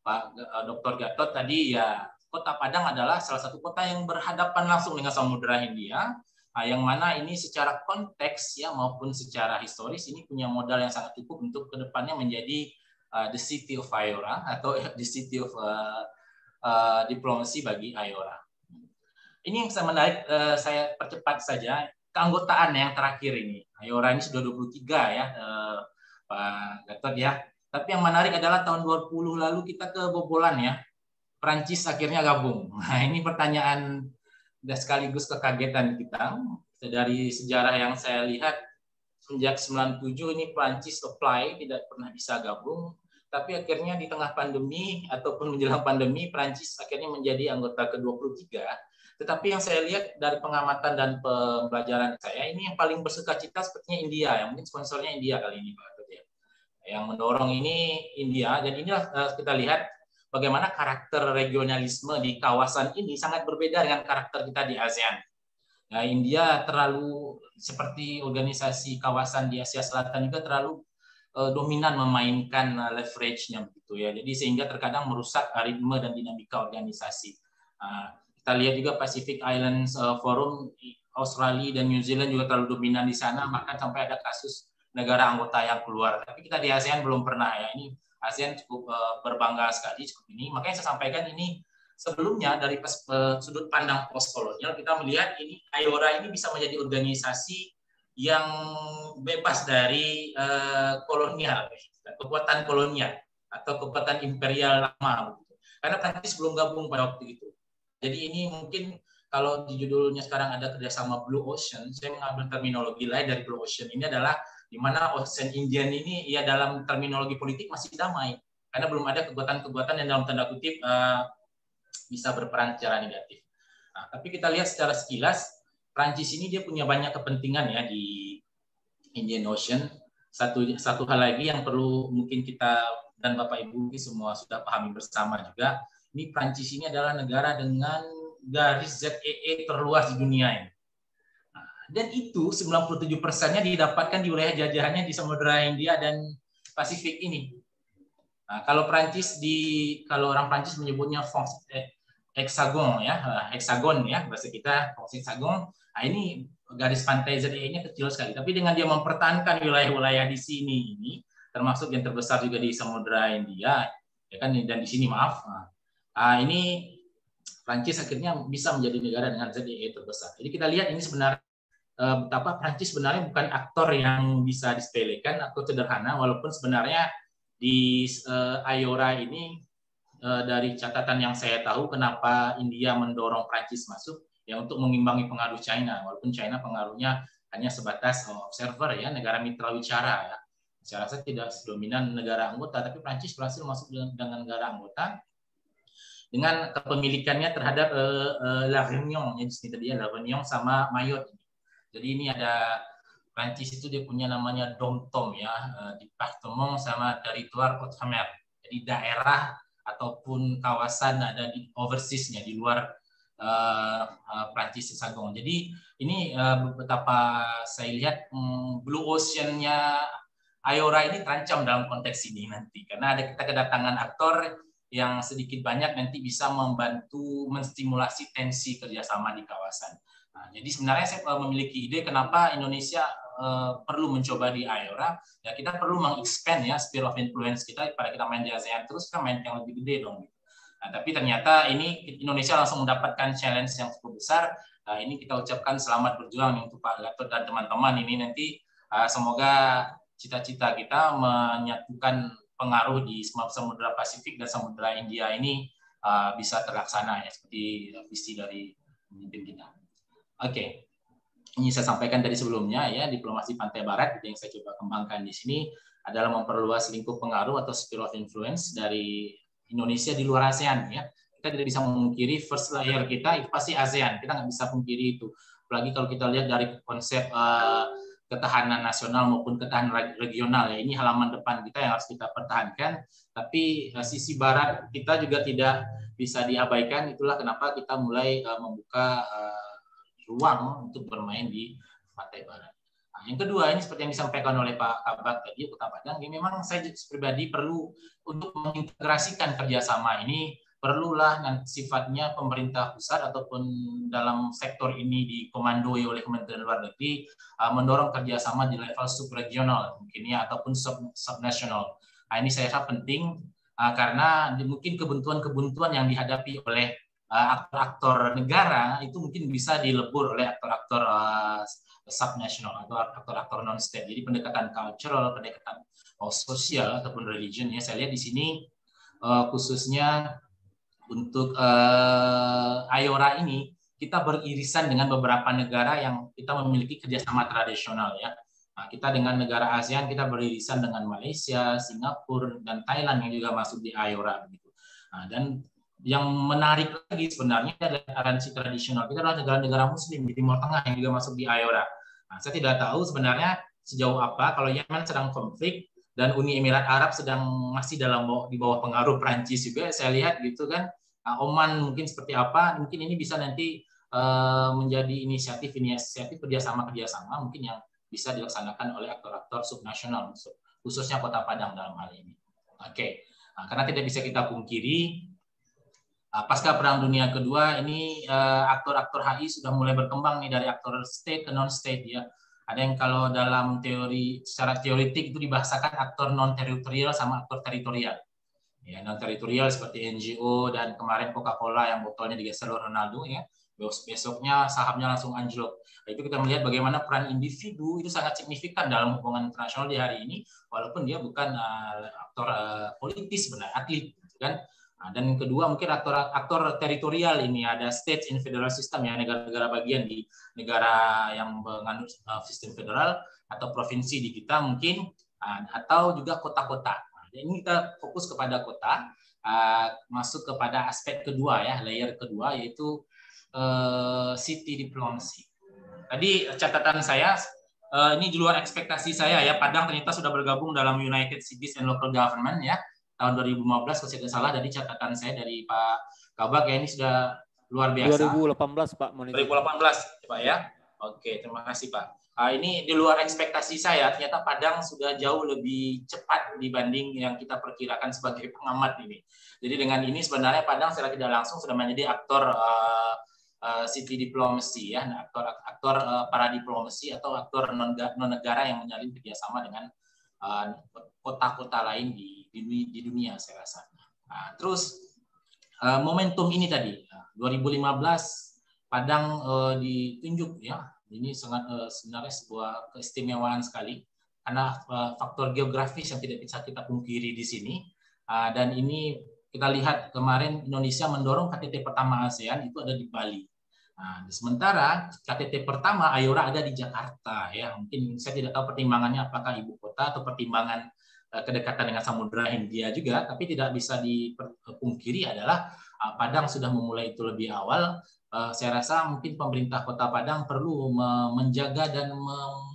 Pak eh, Dr. Gatot tadi ya Kota Padang adalah salah satu kota yang berhadapan langsung dengan Samudera Hindia Nah, yang mana ini secara konteks ya maupun secara historis ini punya modal yang sangat cukup untuk kedepannya menjadi uh, the city of Iora atau the city of uh, uh, diplomasi bagi Iora. Ini yang saya menarik, uh, saya percepat saja keanggotaan yang terakhir ini. Iora ini sudah 23 ya uh, Pak Gatot ya. Tapi yang menarik adalah tahun 20 lalu kita kebobolan ya. Perancis akhirnya gabung. Nah, ini pertanyaan dan sekaligus kekagetan kita dari sejarah yang saya lihat sejak 97 ini Prancis apply tidak pernah bisa gabung tapi akhirnya di tengah pandemi ataupun menjelang pandemi Prancis akhirnya menjadi anggota ke-23 tetapi yang saya lihat dari pengamatan dan pembelajaran saya ini yang paling bersuka cita sepertinya India yang mungkin sponsornya India kali ini Pak yang mendorong ini India dan inilah eh, kita lihat bagaimana karakter regionalisme di kawasan ini sangat berbeda dengan karakter kita di ASEAN. Nah, India terlalu seperti organisasi kawasan di Asia Selatan juga terlalu eh, dominan memainkan eh, leverage-nya begitu ya. Jadi sehingga terkadang merusak ritme dan dinamika organisasi. Nah, kita lihat juga Pacific Islands eh, Forum Australia dan New Zealand juga terlalu dominan di sana, bahkan sampai ada kasus negara anggota yang keluar. Tapi kita di ASEAN belum pernah ya. Ini ASEAN cukup uh, berbangga sekali cukup ini. Makanya saya sampaikan ini sebelumnya dari pes, uh, eh, sudut pandang postkolonial kita melihat ini IORA ini bisa menjadi organisasi yang bebas dari uh, kolonial, kekuatan kolonial atau kekuatan imperial lama. Gitu. Karena Prancis belum gabung pada waktu itu. Jadi ini mungkin kalau di judulnya sekarang ada kerjasama Blue Ocean, saya mengambil terminologi lain dari Blue Ocean ini adalah di mana Ocean Indian ini ya dalam terminologi politik masih damai karena belum ada kekuatan-kekuatan yang dalam tanda kutip uh, bisa berperan secara negatif. Nah, tapi kita lihat secara sekilas Prancis ini dia punya banyak kepentingan ya di Indian Ocean. Satu satu hal lagi yang perlu mungkin kita dan Bapak Ibu semua sudah pahami bersama juga, ini Prancis ini adalah negara dengan garis ZEE e terluas di dunia ini dan itu 97 persennya didapatkan di wilayah jajahannya di Samudra India dan Pasifik ini. Nah, kalau Prancis di kalau orang Prancis menyebutnya fonds eh, hexagon ya, eh, hexagon ya bahasa kita hexagon. Nah, ini garis pantai ZEE-nya kecil sekali, tapi dengan dia mempertahankan wilayah-wilayah di sini ini, termasuk yang terbesar juga di Samudra India, ya kan dan di sini maaf. Nah, ah, ini Prancis akhirnya bisa menjadi negara dengan ZEE terbesar. Jadi kita lihat ini sebenarnya betapa Prancis sebenarnya bukan aktor yang bisa disepelekan atau sederhana walaupun sebenarnya di uh, eh, Ayora ini uh, dari catatan yang saya tahu kenapa India mendorong Prancis masuk ya untuk mengimbangi pengaruh China walaupun China pengaruhnya hanya sebatas observer ya negara mitra wicara ya saya rasa tidak dominan negara anggota tapi Prancis berhasil masuk dengan, dengan negara anggota dengan kepemilikannya terhadap uh, eh, uh, La Réunion ya di sini tadi ya La Réunion sama Mayotte jadi ini ada Prancis itu dia punya namanya domtom ya, eh, departement sama dari Tuar mer. Jadi daerah ataupun kawasan ada di overseasnya di luar uh, uh, Prancis Sagong. Jadi ini uh, betapa saya lihat um, Blue Oceannya nya Ayora ini terancam dalam konteks ini nanti karena ada kita kedatangan aktor yang sedikit banyak nanti bisa membantu menstimulasi tensi kerjasama di kawasan. Nah, jadi sebenarnya saya eh, memiliki ide kenapa Indonesia eh, perlu mencoba di IORA. Ya kita perlu mengexpand ya sphere of influence kita pada kita main di ASEAN terus kita main yang lebih gede dong. Gitu. Nah, tapi ternyata ini Indonesia langsung mendapatkan challenge yang cukup besar. Nah, ini kita ucapkan selamat berjuang untuk Pak Gatot dan teman-teman ini nanti uh, semoga cita-cita kita menyatukan pengaruh di Samudra Pasifik dan Samudra India ini uh, bisa terlaksana ya seperti visi dari pemimpin kita. Oke, okay. ini saya sampaikan dari sebelumnya ya, diplomasi pantai barat yang saya coba kembangkan di sini adalah memperluas lingkup pengaruh atau sphere of influence dari Indonesia di luar ASEAN ya. Kita tidak bisa memungkiri first layer kita itu pasti ASEAN. Kita nggak bisa pungkiri itu. Apalagi kalau kita lihat dari konsep uh, ketahanan nasional maupun ketahanan regional ya ini halaman depan kita yang harus kita pertahankan tapi uh, sisi barat kita juga tidak bisa diabaikan itulah kenapa kita mulai uh, membuka uh, ruang untuk bermain di Pantai Barat. Nah, yang kedua ini seperti yang disampaikan oleh Pak Kabat tadi Kota Padang, ini memang saya pribadi perlu untuk mengintegrasikan kerjasama ini perlulah nanti sifatnya pemerintah pusat ataupun dalam sektor ini dikomandoi oleh Kementerian Luar Negeri uh, mendorong kerjasama di level subregional mungkin ya ataupun sub subnasional. Nah, ini saya rasa penting uh, karena mungkin kebuntuan-kebuntuan yang dihadapi oleh Eh, aktor-aktor negara itu mungkin bisa dilebur oleh aktor-aktor uh, subnational atau aktor-aktor non-state. Jadi pendekatan cultural, pendekatan uh, sosial ataupun religion ya saya lihat di sini uh, khususnya untuk uh, Ayora ini kita beririsan dengan beberapa negara yang kita memiliki kerjasama tradisional ya. Nah, kita dengan negara ASEAN kita beririsan dengan Malaysia, Singapura dan Thailand yang juga masuk di Ayora begitu. Nah, dan yang menarik lagi sebenarnya adalah aransi tradisional kita adalah negara-negara Muslim di Timur Tengah yang juga masuk di IORA. Nah, saya tidak tahu sebenarnya sejauh apa kalau Yaman sedang konflik dan Uni Emirat Arab sedang masih dalam di bawah pengaruh Perancis juga saya lihat gitu kan nah, Oman mungkin seperti apa mungkin ini bisa nanti eh, menjadi inisiatif inisiatif kerjasama kerjasama mungkin yang bisa dilaksanakan oleh aktor-aktor subnasional khususnya Kota Padang dalam hal ini. Oke, okay. nah, karena tidak bisa kita pungkiri Ah, pasca Perang Dunia Kedua ini eh, aktor-aktor HI sudah mulai berkembang nih dari aktor state ke non state ya. Ada yang kalau dalam teori secara teoritik itu dibahasakan aktor non teritorial sama aktor teritorial. Ya, non teritorial seperti NGO dan kemarin Coca-Cola yang botolnya digeser Ronaldo ya. Besoknya sahamnya langsung anjlok. Nah, Itu kita melihat bagaimana peran individu itu sangat signifikan dalam hubungan internasional di hari ini, walaupun dia bukan uh, aktor uh, politis, benar atlet, gitu kan? Nah, dan kedua mungkin aktor aktor teritorial ini ada state in federal system ya negara-negara bagian di negara yang menganut eh, sistem federal atau provinsi di kita mungkin ah, atau juga kota-kota. Nah, ini kita fokus kepada kota ah, masuk kepada aspek kedua ya layer kedua yaitu eh, city diplomacy. Tadi catatan saya eh, ini di luar ekspektasi saya ya Padang ternyata sudah bergabung dalam United Cities and Local Government ya tahun 2015 kalau saya tidak salah dari catatan saya dari Pak Kabak ya ini sudah luar biasa. 2018 Pak. 2018 ya, Pak ya. Oke, terima kasih Pak. Uh, ini di luar ekspektasi saya, ternyata Padang sudah jauh lebih cepat dibanding yang kita perkirakan sebagai pengamat ini. Jadi dengan ini sebenarnya Padang secara tidak langsung sudah menjadi aktor uh, uh, city diplomacy ya, nah, aktor aktor uh, eh, para diplomasi atau aktor non, non negara yang menjalin kerjasama dengan kota-kota uh, kota -kota lain di di, di dunia saya rasa. Nah, terus uh, momentum ini tadi 2015 ah, Padang uh, ditunjuk ya ini sangat uh, sebenarnya sebuah keistimewaan sekali karena uh, faktor geografis yang tidak bisa kita pungkiri di sini uh, dan ini kita lihat kemarin Indonesia mendorong KTT pertama ASEAN itu ada di Bali. Nah, sementara KTT pertama Ayora ada di Jakarta ya mungkin saya tidak tahu pertimbangannya apakah ibu kota atau pertimbangan Eh, kedekatan dengan samudera Hindia juga, tapi tidak bisa dipungkiri adalah eh, Padang sudah memulai itu lebih awal. Eh, saya rasa mungkin pemerintah Kota Padang perlu menjaga dan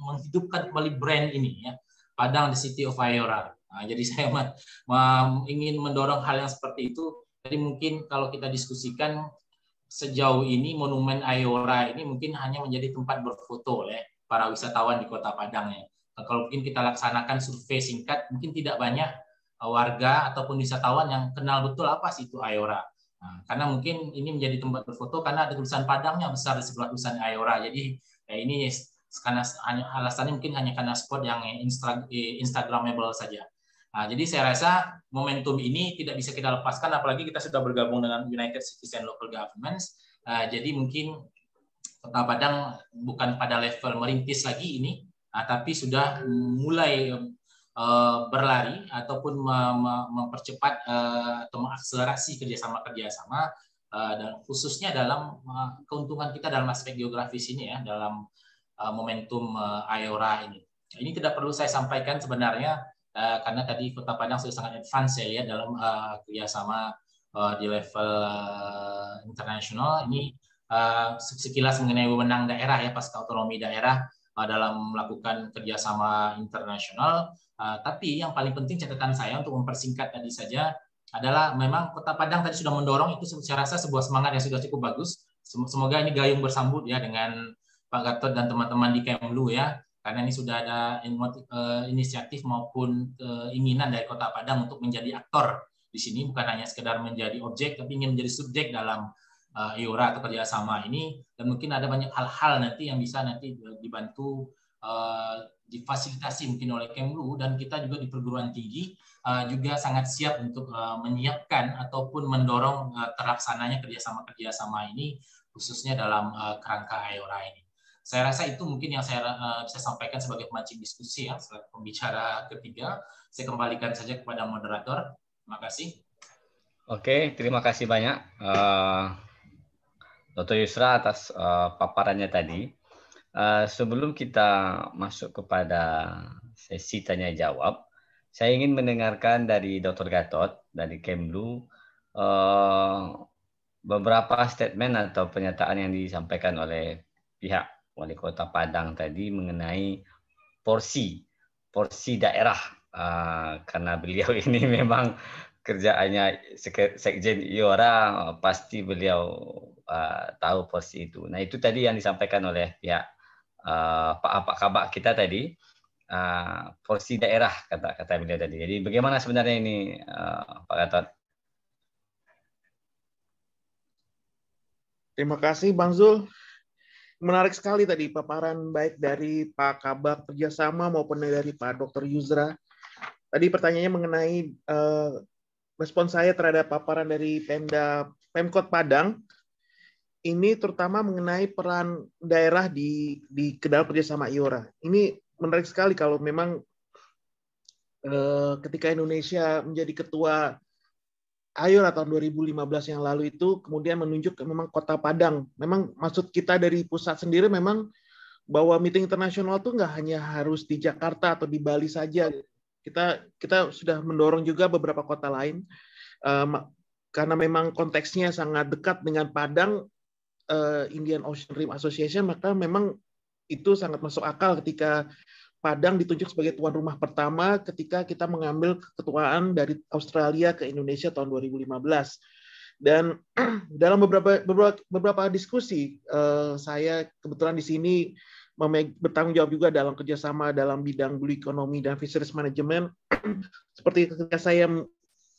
menghidupkan kembali brand ini ya, Padang the City of Ayora. Nah, jadi saya ingin mendorong hal yang seperti itu. Jadi mungkin kalau kita diskusikan sejauh ini monumen Ayora ini mungkin hanya menjadi tempat berfoto oleh para wisatawan di Kota Padang ya kalau mungkin kita laksanakan survei singkat, mungkin tidak banyak uh, warga ataupun wisatawan yang kenal betul apa sih itu Ayora. Nah, karena mungkin ini menjadi tempat berfoto karena ada tulisan Padangnya besar di sebelah tulisan Ayora. Jadi ya ini karena alasannya mungkin hanya karena spot yang eh, eh, Instagramable saja. Nah, jadi saya rasa momentum ini tidak bisa kita lepaskan, apalagi kita sudah bergabung dengan United Citizen Local Governments. Uh, jadi mungkin Kota Padang bukan pada level merintis lagi ini, Ah, tapi sudah mulai uh, berlari ataupun mempercepat uh, atau mengakselerasi kerjasama-kerjasama uh, dan khususnya dalam uh, keuntungan kita dalam aspek geografis ini ya dalam uh, momentum uh, IORA ini. Nah, ini tidak perlu saya sampaikan sebenarnya uh, karena tadi Kota Padang sudah sangat advance ya, ya dalam uh, kerjasama uh, di level uh, internasional ini uh, sekilas mengenai wewenang daerah ya pasca otonomi daerah Eh, dalam melakukan kerjasama internasional. Eh, tapi yang paling penting catatan saya untuk mempersingkat tadi saja adalah memang Kota Padang tadi sudah mendorong itu saya rasa sebuah semangat yang sudah cukup bagus. Semoga ini gayung bersambut ya dengan Pak Gatot dan teman-teman di Kemlu ya karena ini sudah ada eh, inisiatif maupun keinginan dari Kota Padang untuk menjadi aktor di sini bukan hanya sekedar menjadi objek tapi ingin menjadi subjek dalam uh, IORA atau kerjasama ini dan mungkin ada banyak hal-hal nanti yang bisa nanti dibantu uh, difasilitasi mungkin oleh Kemlu dan kita juga di perguruan tinggi uh, juga sangat siap untuk uh, menyiapkan ataupun mendorong uh, terlaksananya kerjasama-kerjasama ini khususnya dalam uh, kerangka IORA ini. Saya rasa itu mungkin yang saya uh, bisa sampaikan sebagai pemancing diskusi ya, sebagai pembicara ketiga. Saya kembalikan saja kepada moderator. Terima kasih. Oke, terima kasih banyak. Uh Dr. Yusra atas uh, paparannya tadi. Uh, sebelum kita masuk kepada sesi tanya jawab, saya ingin mendengarkan dari Dr. Gatot dari Kemlu uh, beberapa statement atau pernyataan yang disampaikan oleh pihak Wali Kota Padang tadi mengenai porsi porsi daerah uh, karena beliau ini memang kerjaannya Sek sekjen Iora iya eh, pasti beliau uh, tahu posisi itu. Nah itu tadi yang disampaikan oleh pihak uh, Pak Pak Kabak kita tadi uh, porsi daerah kata kata beliau tadi. Jadi bagaimana sebenarnya ini uh, Pak Gatot? Terima kasih Bang Zul. Menarik sekali tadi paparan baik dari Pak Kabak kerjasama maupun dari Pak Dr. Yuzra. Tadi pertanyaannya mengenai uh, respon saya terhadap paparan dari Pemda Pemkot Padang ini terutama mengenai peran daerah di di kedalam kerjasama IORA. Ini menarik sekali kalau memang eh, ketika Indonesia menjadi ketua IORA tahun 2015 yang lalu itu kemudian menunjuk ke memang kota Padang. Memang maksud kita dari pusat sendiri memang bahwa meeting internasional itu nggak hanya harus di Jakarta atau di Bali saja. Kita kita sudah mendorong juga beberapa kota lain um, karena memang konteksnya sangat dekat dengan Padang uh, Indian Ocean Rim Association maka memang itu sangat masuk akal ketika Padang ditunjuk sebagai tuan rumah pertama ketika kita mengambil ketuaan dari Australia ke Indonesia tahun 2015. Dan dalam beberapa beberapa, beberapa diskusi uh, saya kebetulan di sini bertanggung jawab juga dalam kerjasama dalam bidang blue ekonomi dan fisheries management. Seperti ketika saya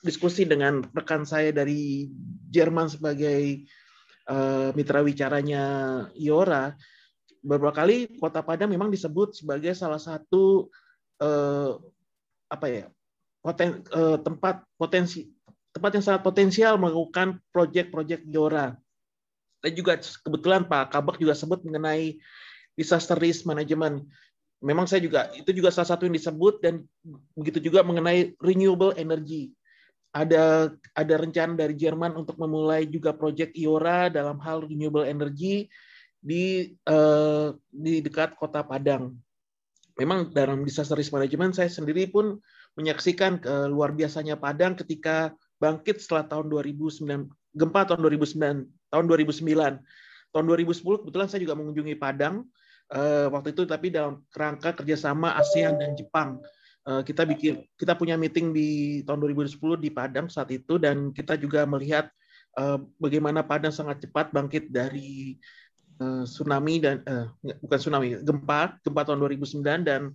diskusi dengan rekan saya dari Jerman sebagai uh, eh, mitra wicaranya Iora, beberapa kali Kota Padang memang disebut sebagai salah satu uh, apa ya poten, uh, tempat potensi tempat yang sangat potensial melakukan proyek-proyek Iora. Dan juga kebetulan Pak Kabak juga sebut mengenai disaster risk management. Memang saya juga itu juga salah satu yang disebut dan begitu juga mengenai renewable energy. Ada ada rencana dari Jerman untuk memulai juga proyek IORA dalam hal renewable energy di eh, di dekat kota Padang. Memang dalam disaster risk management saya sendiri pun menyaksikan ke eh, luar biasanya Padang ketika bangkit setelah tahun 2009 gempa tahun 2009 tahun 2009 tahun 2010 kebetulan saya juga mengunjungi Padang uh, waktu itu tapi dalam kerangka kerjasama ASEAN dan Jepang uh, kita bikin kita punya meeting di tahun 2010 di Padang saat itu dan kita juga melihat uh, bagaimana Padang sangat cepat bangkit dari tsunami dan uh, bukan tsunami gempa gempa tahun 2009 dan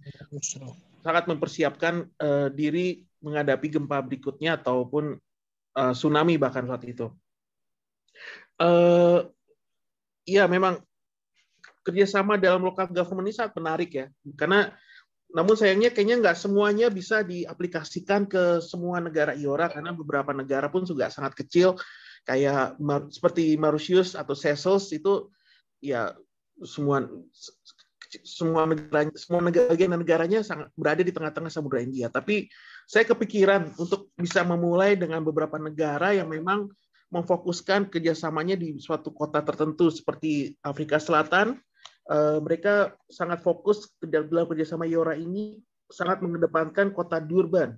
sangat mempersiapkan uh, diri menghadapi gempa berikutnya ataupun uh, tsunami bahkan saat itu. Uh, ya memang kerjasama dalam lokal government ini sangat menarik ya, karena namun sayangnya kayaknya nggak semuanya bisa diaplikasikan ke semua negara IORA karena beberapa negara pun juga sangat kecil kayak seperti Mauritius atau Seychelles itu ya semua semua negara semua negara bagian negaranya sangat berada di tengah-tengah samudra India tapi saya kepikiran untuk bisa memulai dengan beberapa negara yang memang memfokuskan kerjasamanya di suatu kota tertentu seperti Afrika Selatan uh, mereka sangat fokus dalam kerjasama Yora ini sangat mengedepankan kota Durban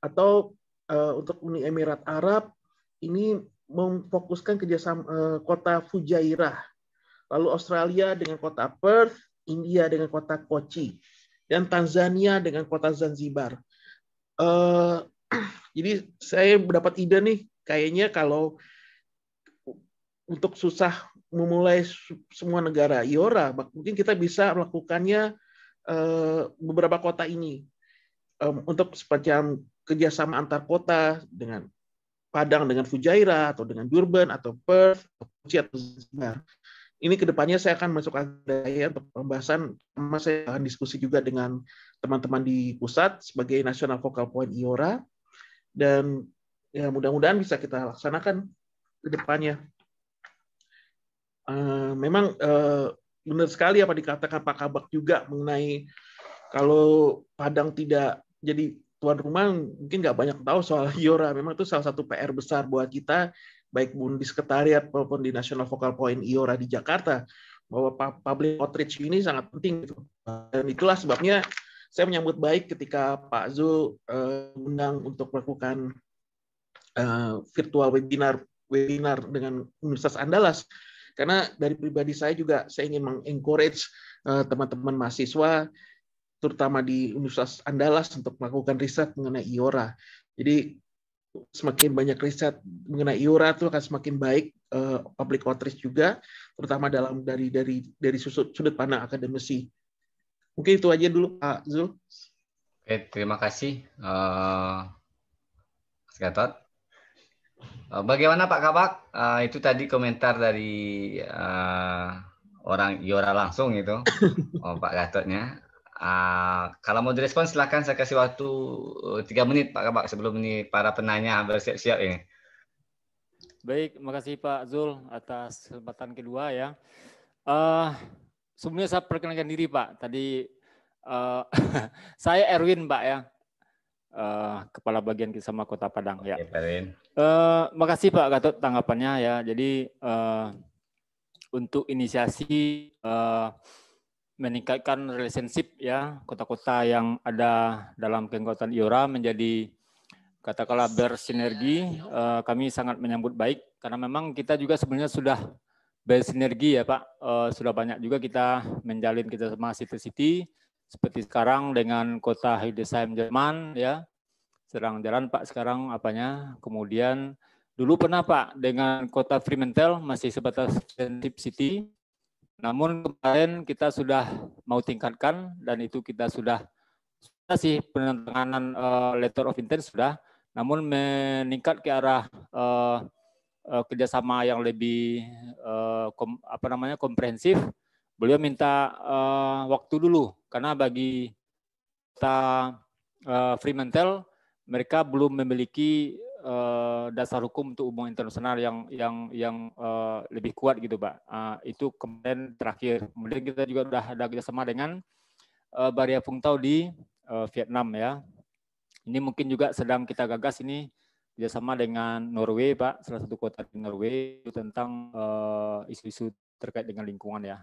atau uh, untuk Uni Emirat Arab ini memfokuskan kerjasama uh, kota Fujairah, lalu Australia dengan kota Perth, India dengan kota Kochi, dan Tanzania dengan kota Zanzibar. Uh, jadi saya mendapat ide nih, kayaknya kalau untuk susah memulai semua negara IORA, mungkin kita bisa melakukannya eh, beberapa kota ini untuk semacam kerjasama antar kota dengan Padang dengan Fujairah atau dengan Durban atau Perth atau Kochi atau Zanzibar. Ini kedepannya saya akan masuk agenda ya untuk pembahasan, sama saya akan diskusi juga dengan teman-teman di pusat sebagai nasional Focal Point IORA dan ya mudah-mudahan bisa kita laksanakan kedepannya. Eh, memang uh, benar sekali apa dikatakan Pak Kabak juga mengenai kalau Padang tidak jadi tuan rumah mungkin nggak banyak tahu soal Iora. Memang itu salah satu PR besar buat kita, baik pun di sekretariat maupun di National Focal Point Iora di Jakarta, bahwa public outreach ini sangat penting. Gitu. Dan itulah sebabnya saya menyambut baik ketika Pak Zul uh, eh, undang untuk melakukan uh, virtual webinar webinar dengan Universitas Andalas karena dari pribadi saya juga saya ingin mengencourage eh, teman-teman mahasiswa terutama di Universitas Andalas untuk melakukan riset mengenai IORA. Jadi semakin banyak riset mengenai IORA itu akan semakin baik uh, public outreach juga, terutama dalam dari dari dari sudut, sudut pandang akademisi. Mungkin itu aja dulu Pak Zul. Oke, terima kasih uh, Mas Gatot. Eh, bagaimana Pak Kabak? Uh, itu tadi komentar dari uh, orang Yora langsung itu, oh, Pak Gatotnya. Uh, kalau mau direspon silahkan saya kasih waktu tiga menit Pak Kabak sebelum ini para penanya bersiap-siap ini. Baik, makasih Pak Zul atas kesempatan kedua ya. Uh, sebelumnya saya perkenalkan diri Pak. Tadi uh, saya Erwin Pak ya, uh, kepala bagian Kisama Kota Padang ya. Erwin. Terima eh, makasih Pak Gatot tanggapannya ya. Jadi uh, untuk inisiasi uh, meningkatkan relationship ya kota-kota yang ada dalam keanggotaan IORA menjadi katakanlah bersinergi. Uh, kami sangat menyambut baik karena memang kita juga sebenarnya sudah bersinergi ya Pak. Uh, sudah banyak juga kita menjalin kita sama city-city seperti sekarang dengan kota Hildesheim Jerman ya Serang jalan Pak sekarang apanya. Kemudian dulu pernah Pak dengan kota Fremantle masih sebatas friendship city. Namun kemarin kita sudah mau tingkatkan dan itu kita sudah sudah sih penandatanganan uh, letter of intent sudah. Namun meningkat ke arah uh, uh, kerjasama yang lebih uh, kom, apa namanya komprehensif. Beliau minta uh, waktu dulu karena bagi kita uh, Fremantle mereka belum memiliki uh, dasar hukum untuk hubungan internasional yang yang yang uh, lebih kuat gitu, Pak. Uh, itu kemudian terakhir. Kemudian kita juga sudah ada kerjasama dengan uh, eh, Baria Pungtau di uh, Vietnam ya. Ini mungkin juga sedang kita gagas ini kerjasama dengan Norway, Pak, salah satu kota di Norway tentang isu-isu uh, terkait dengan lingkungan ya.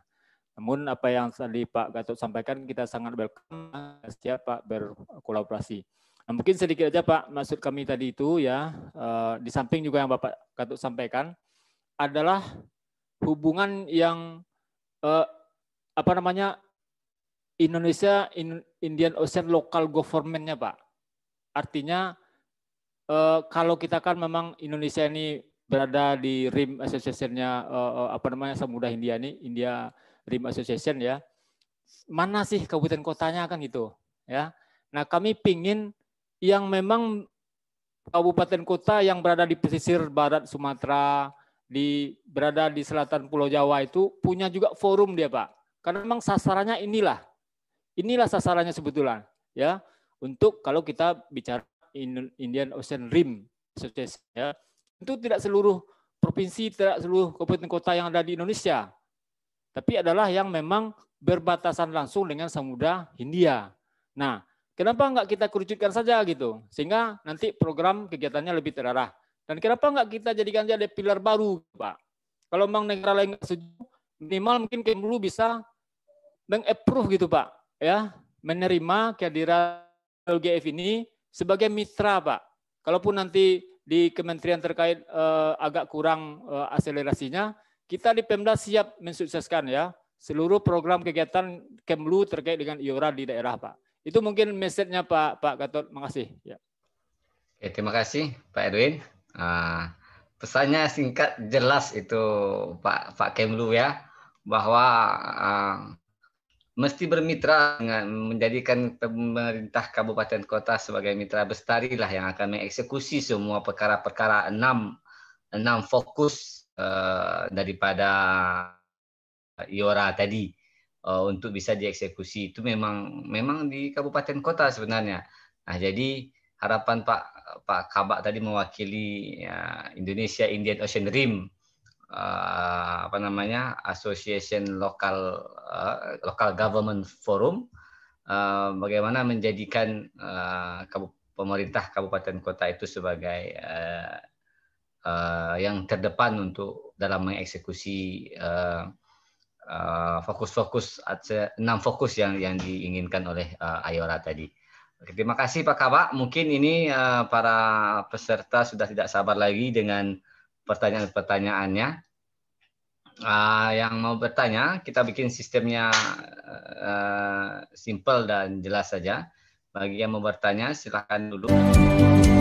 Namun apa yang tadi Pak Gatot sampaikan kita sangat welcome setiap Pak berkolaborasi. Nah, mungkin sedikit aja Pak, maksud kami tadi itu ya, eh, di samping juga yang Bapak Katuk sampaikan, adalah hubungan yang eh, apa namanya Indonesia Indian Ocean Local Government-nya Pak. Artinya eh, kalau kita kan memang Indonesia ini berada di RIM Association-nya eh, eh apa namanya Samudra India ini India RIM Association ya. Mana sih kabupaten kotanya kan gitu ya. Nah, kami pingin yang memang kabupaten kota yang berada di pesisir barat Sumatera, di berada di selatan Pulau Jawa itu punya juga forum dia, Pak. Karena memang sasarannya inilah. Inilah sasarannya sebetulnya, ya. Untuk kalau kita bicara Indian Ocean Rim Association ya. Itu tidak seluruh provinsi, tidak seluruh kabupaten kota yang ada di Indonesia. Tapi adalah yang memang berbatasan langsung dengan Samudra Hindia. Nah, Kenapa enggak kita kerucutkan saja gitu, sehingga nanti program kegiatannya lebih terarah. Dan kenapa enggak kita jadikan dia pilar baru, Pak? Kalau memang negara lain nggak setuju, minimal mungkin Kemlu bisa meng-approve gitu, Pak. Ya, menerima kehadiran LGF ini sebagai mitra, Pak. Kalaupun nanti di kementerian terkait eh, agak kurang eh, akselerasinya, kita di Pemda siap mensukseskan ya seluruh program kegiatan Kemlu terkait dengan IORA di daerah, Pak. Itu mungkin message-nya Pak Pak Gatot. Makasih. Ya. Oke, terima kasih Pak Edwin. Uh, pesannya singkat jelas itu Pak Pak Kemlu ya bahwa uh, mesti bermitra dengan menjadikan pemerintah kabupaten kota sebagai mitra bestari lah yang akan mengeksekusi semua perkara-perkara enam enam fokus uh, daripada Iora tadi uh, untuk bisa dieksekusi itu memang memang di kabupaten kota sebenarnya. Nah, jadi harapan Pak Pak Kabak tadi mewakili ya, Indonesia Indian Ocean Rim uh, apa namanya Association Local uh, Local Government Forum uh, bagaimana menjadikan uh, kabup pemerintah kabupaten kota itu sebagai uh, uh, yang terdepan untuk dalam mengeksekusi uh, Eh, fokus-fokus enam fokus yang yang diinginkan oleh uh, Ayora tadi. Oke, terima kasih Pak Kabak. Mungkin ini uh, para peserta sudah tidak sabar lagi dengan pertanyaan-pertanyaannya. Uh, yang mau bertanya, kita bikin sistemnya uh, simple dan jelas saja. Bagi yang mau bertanya, silakan dulu.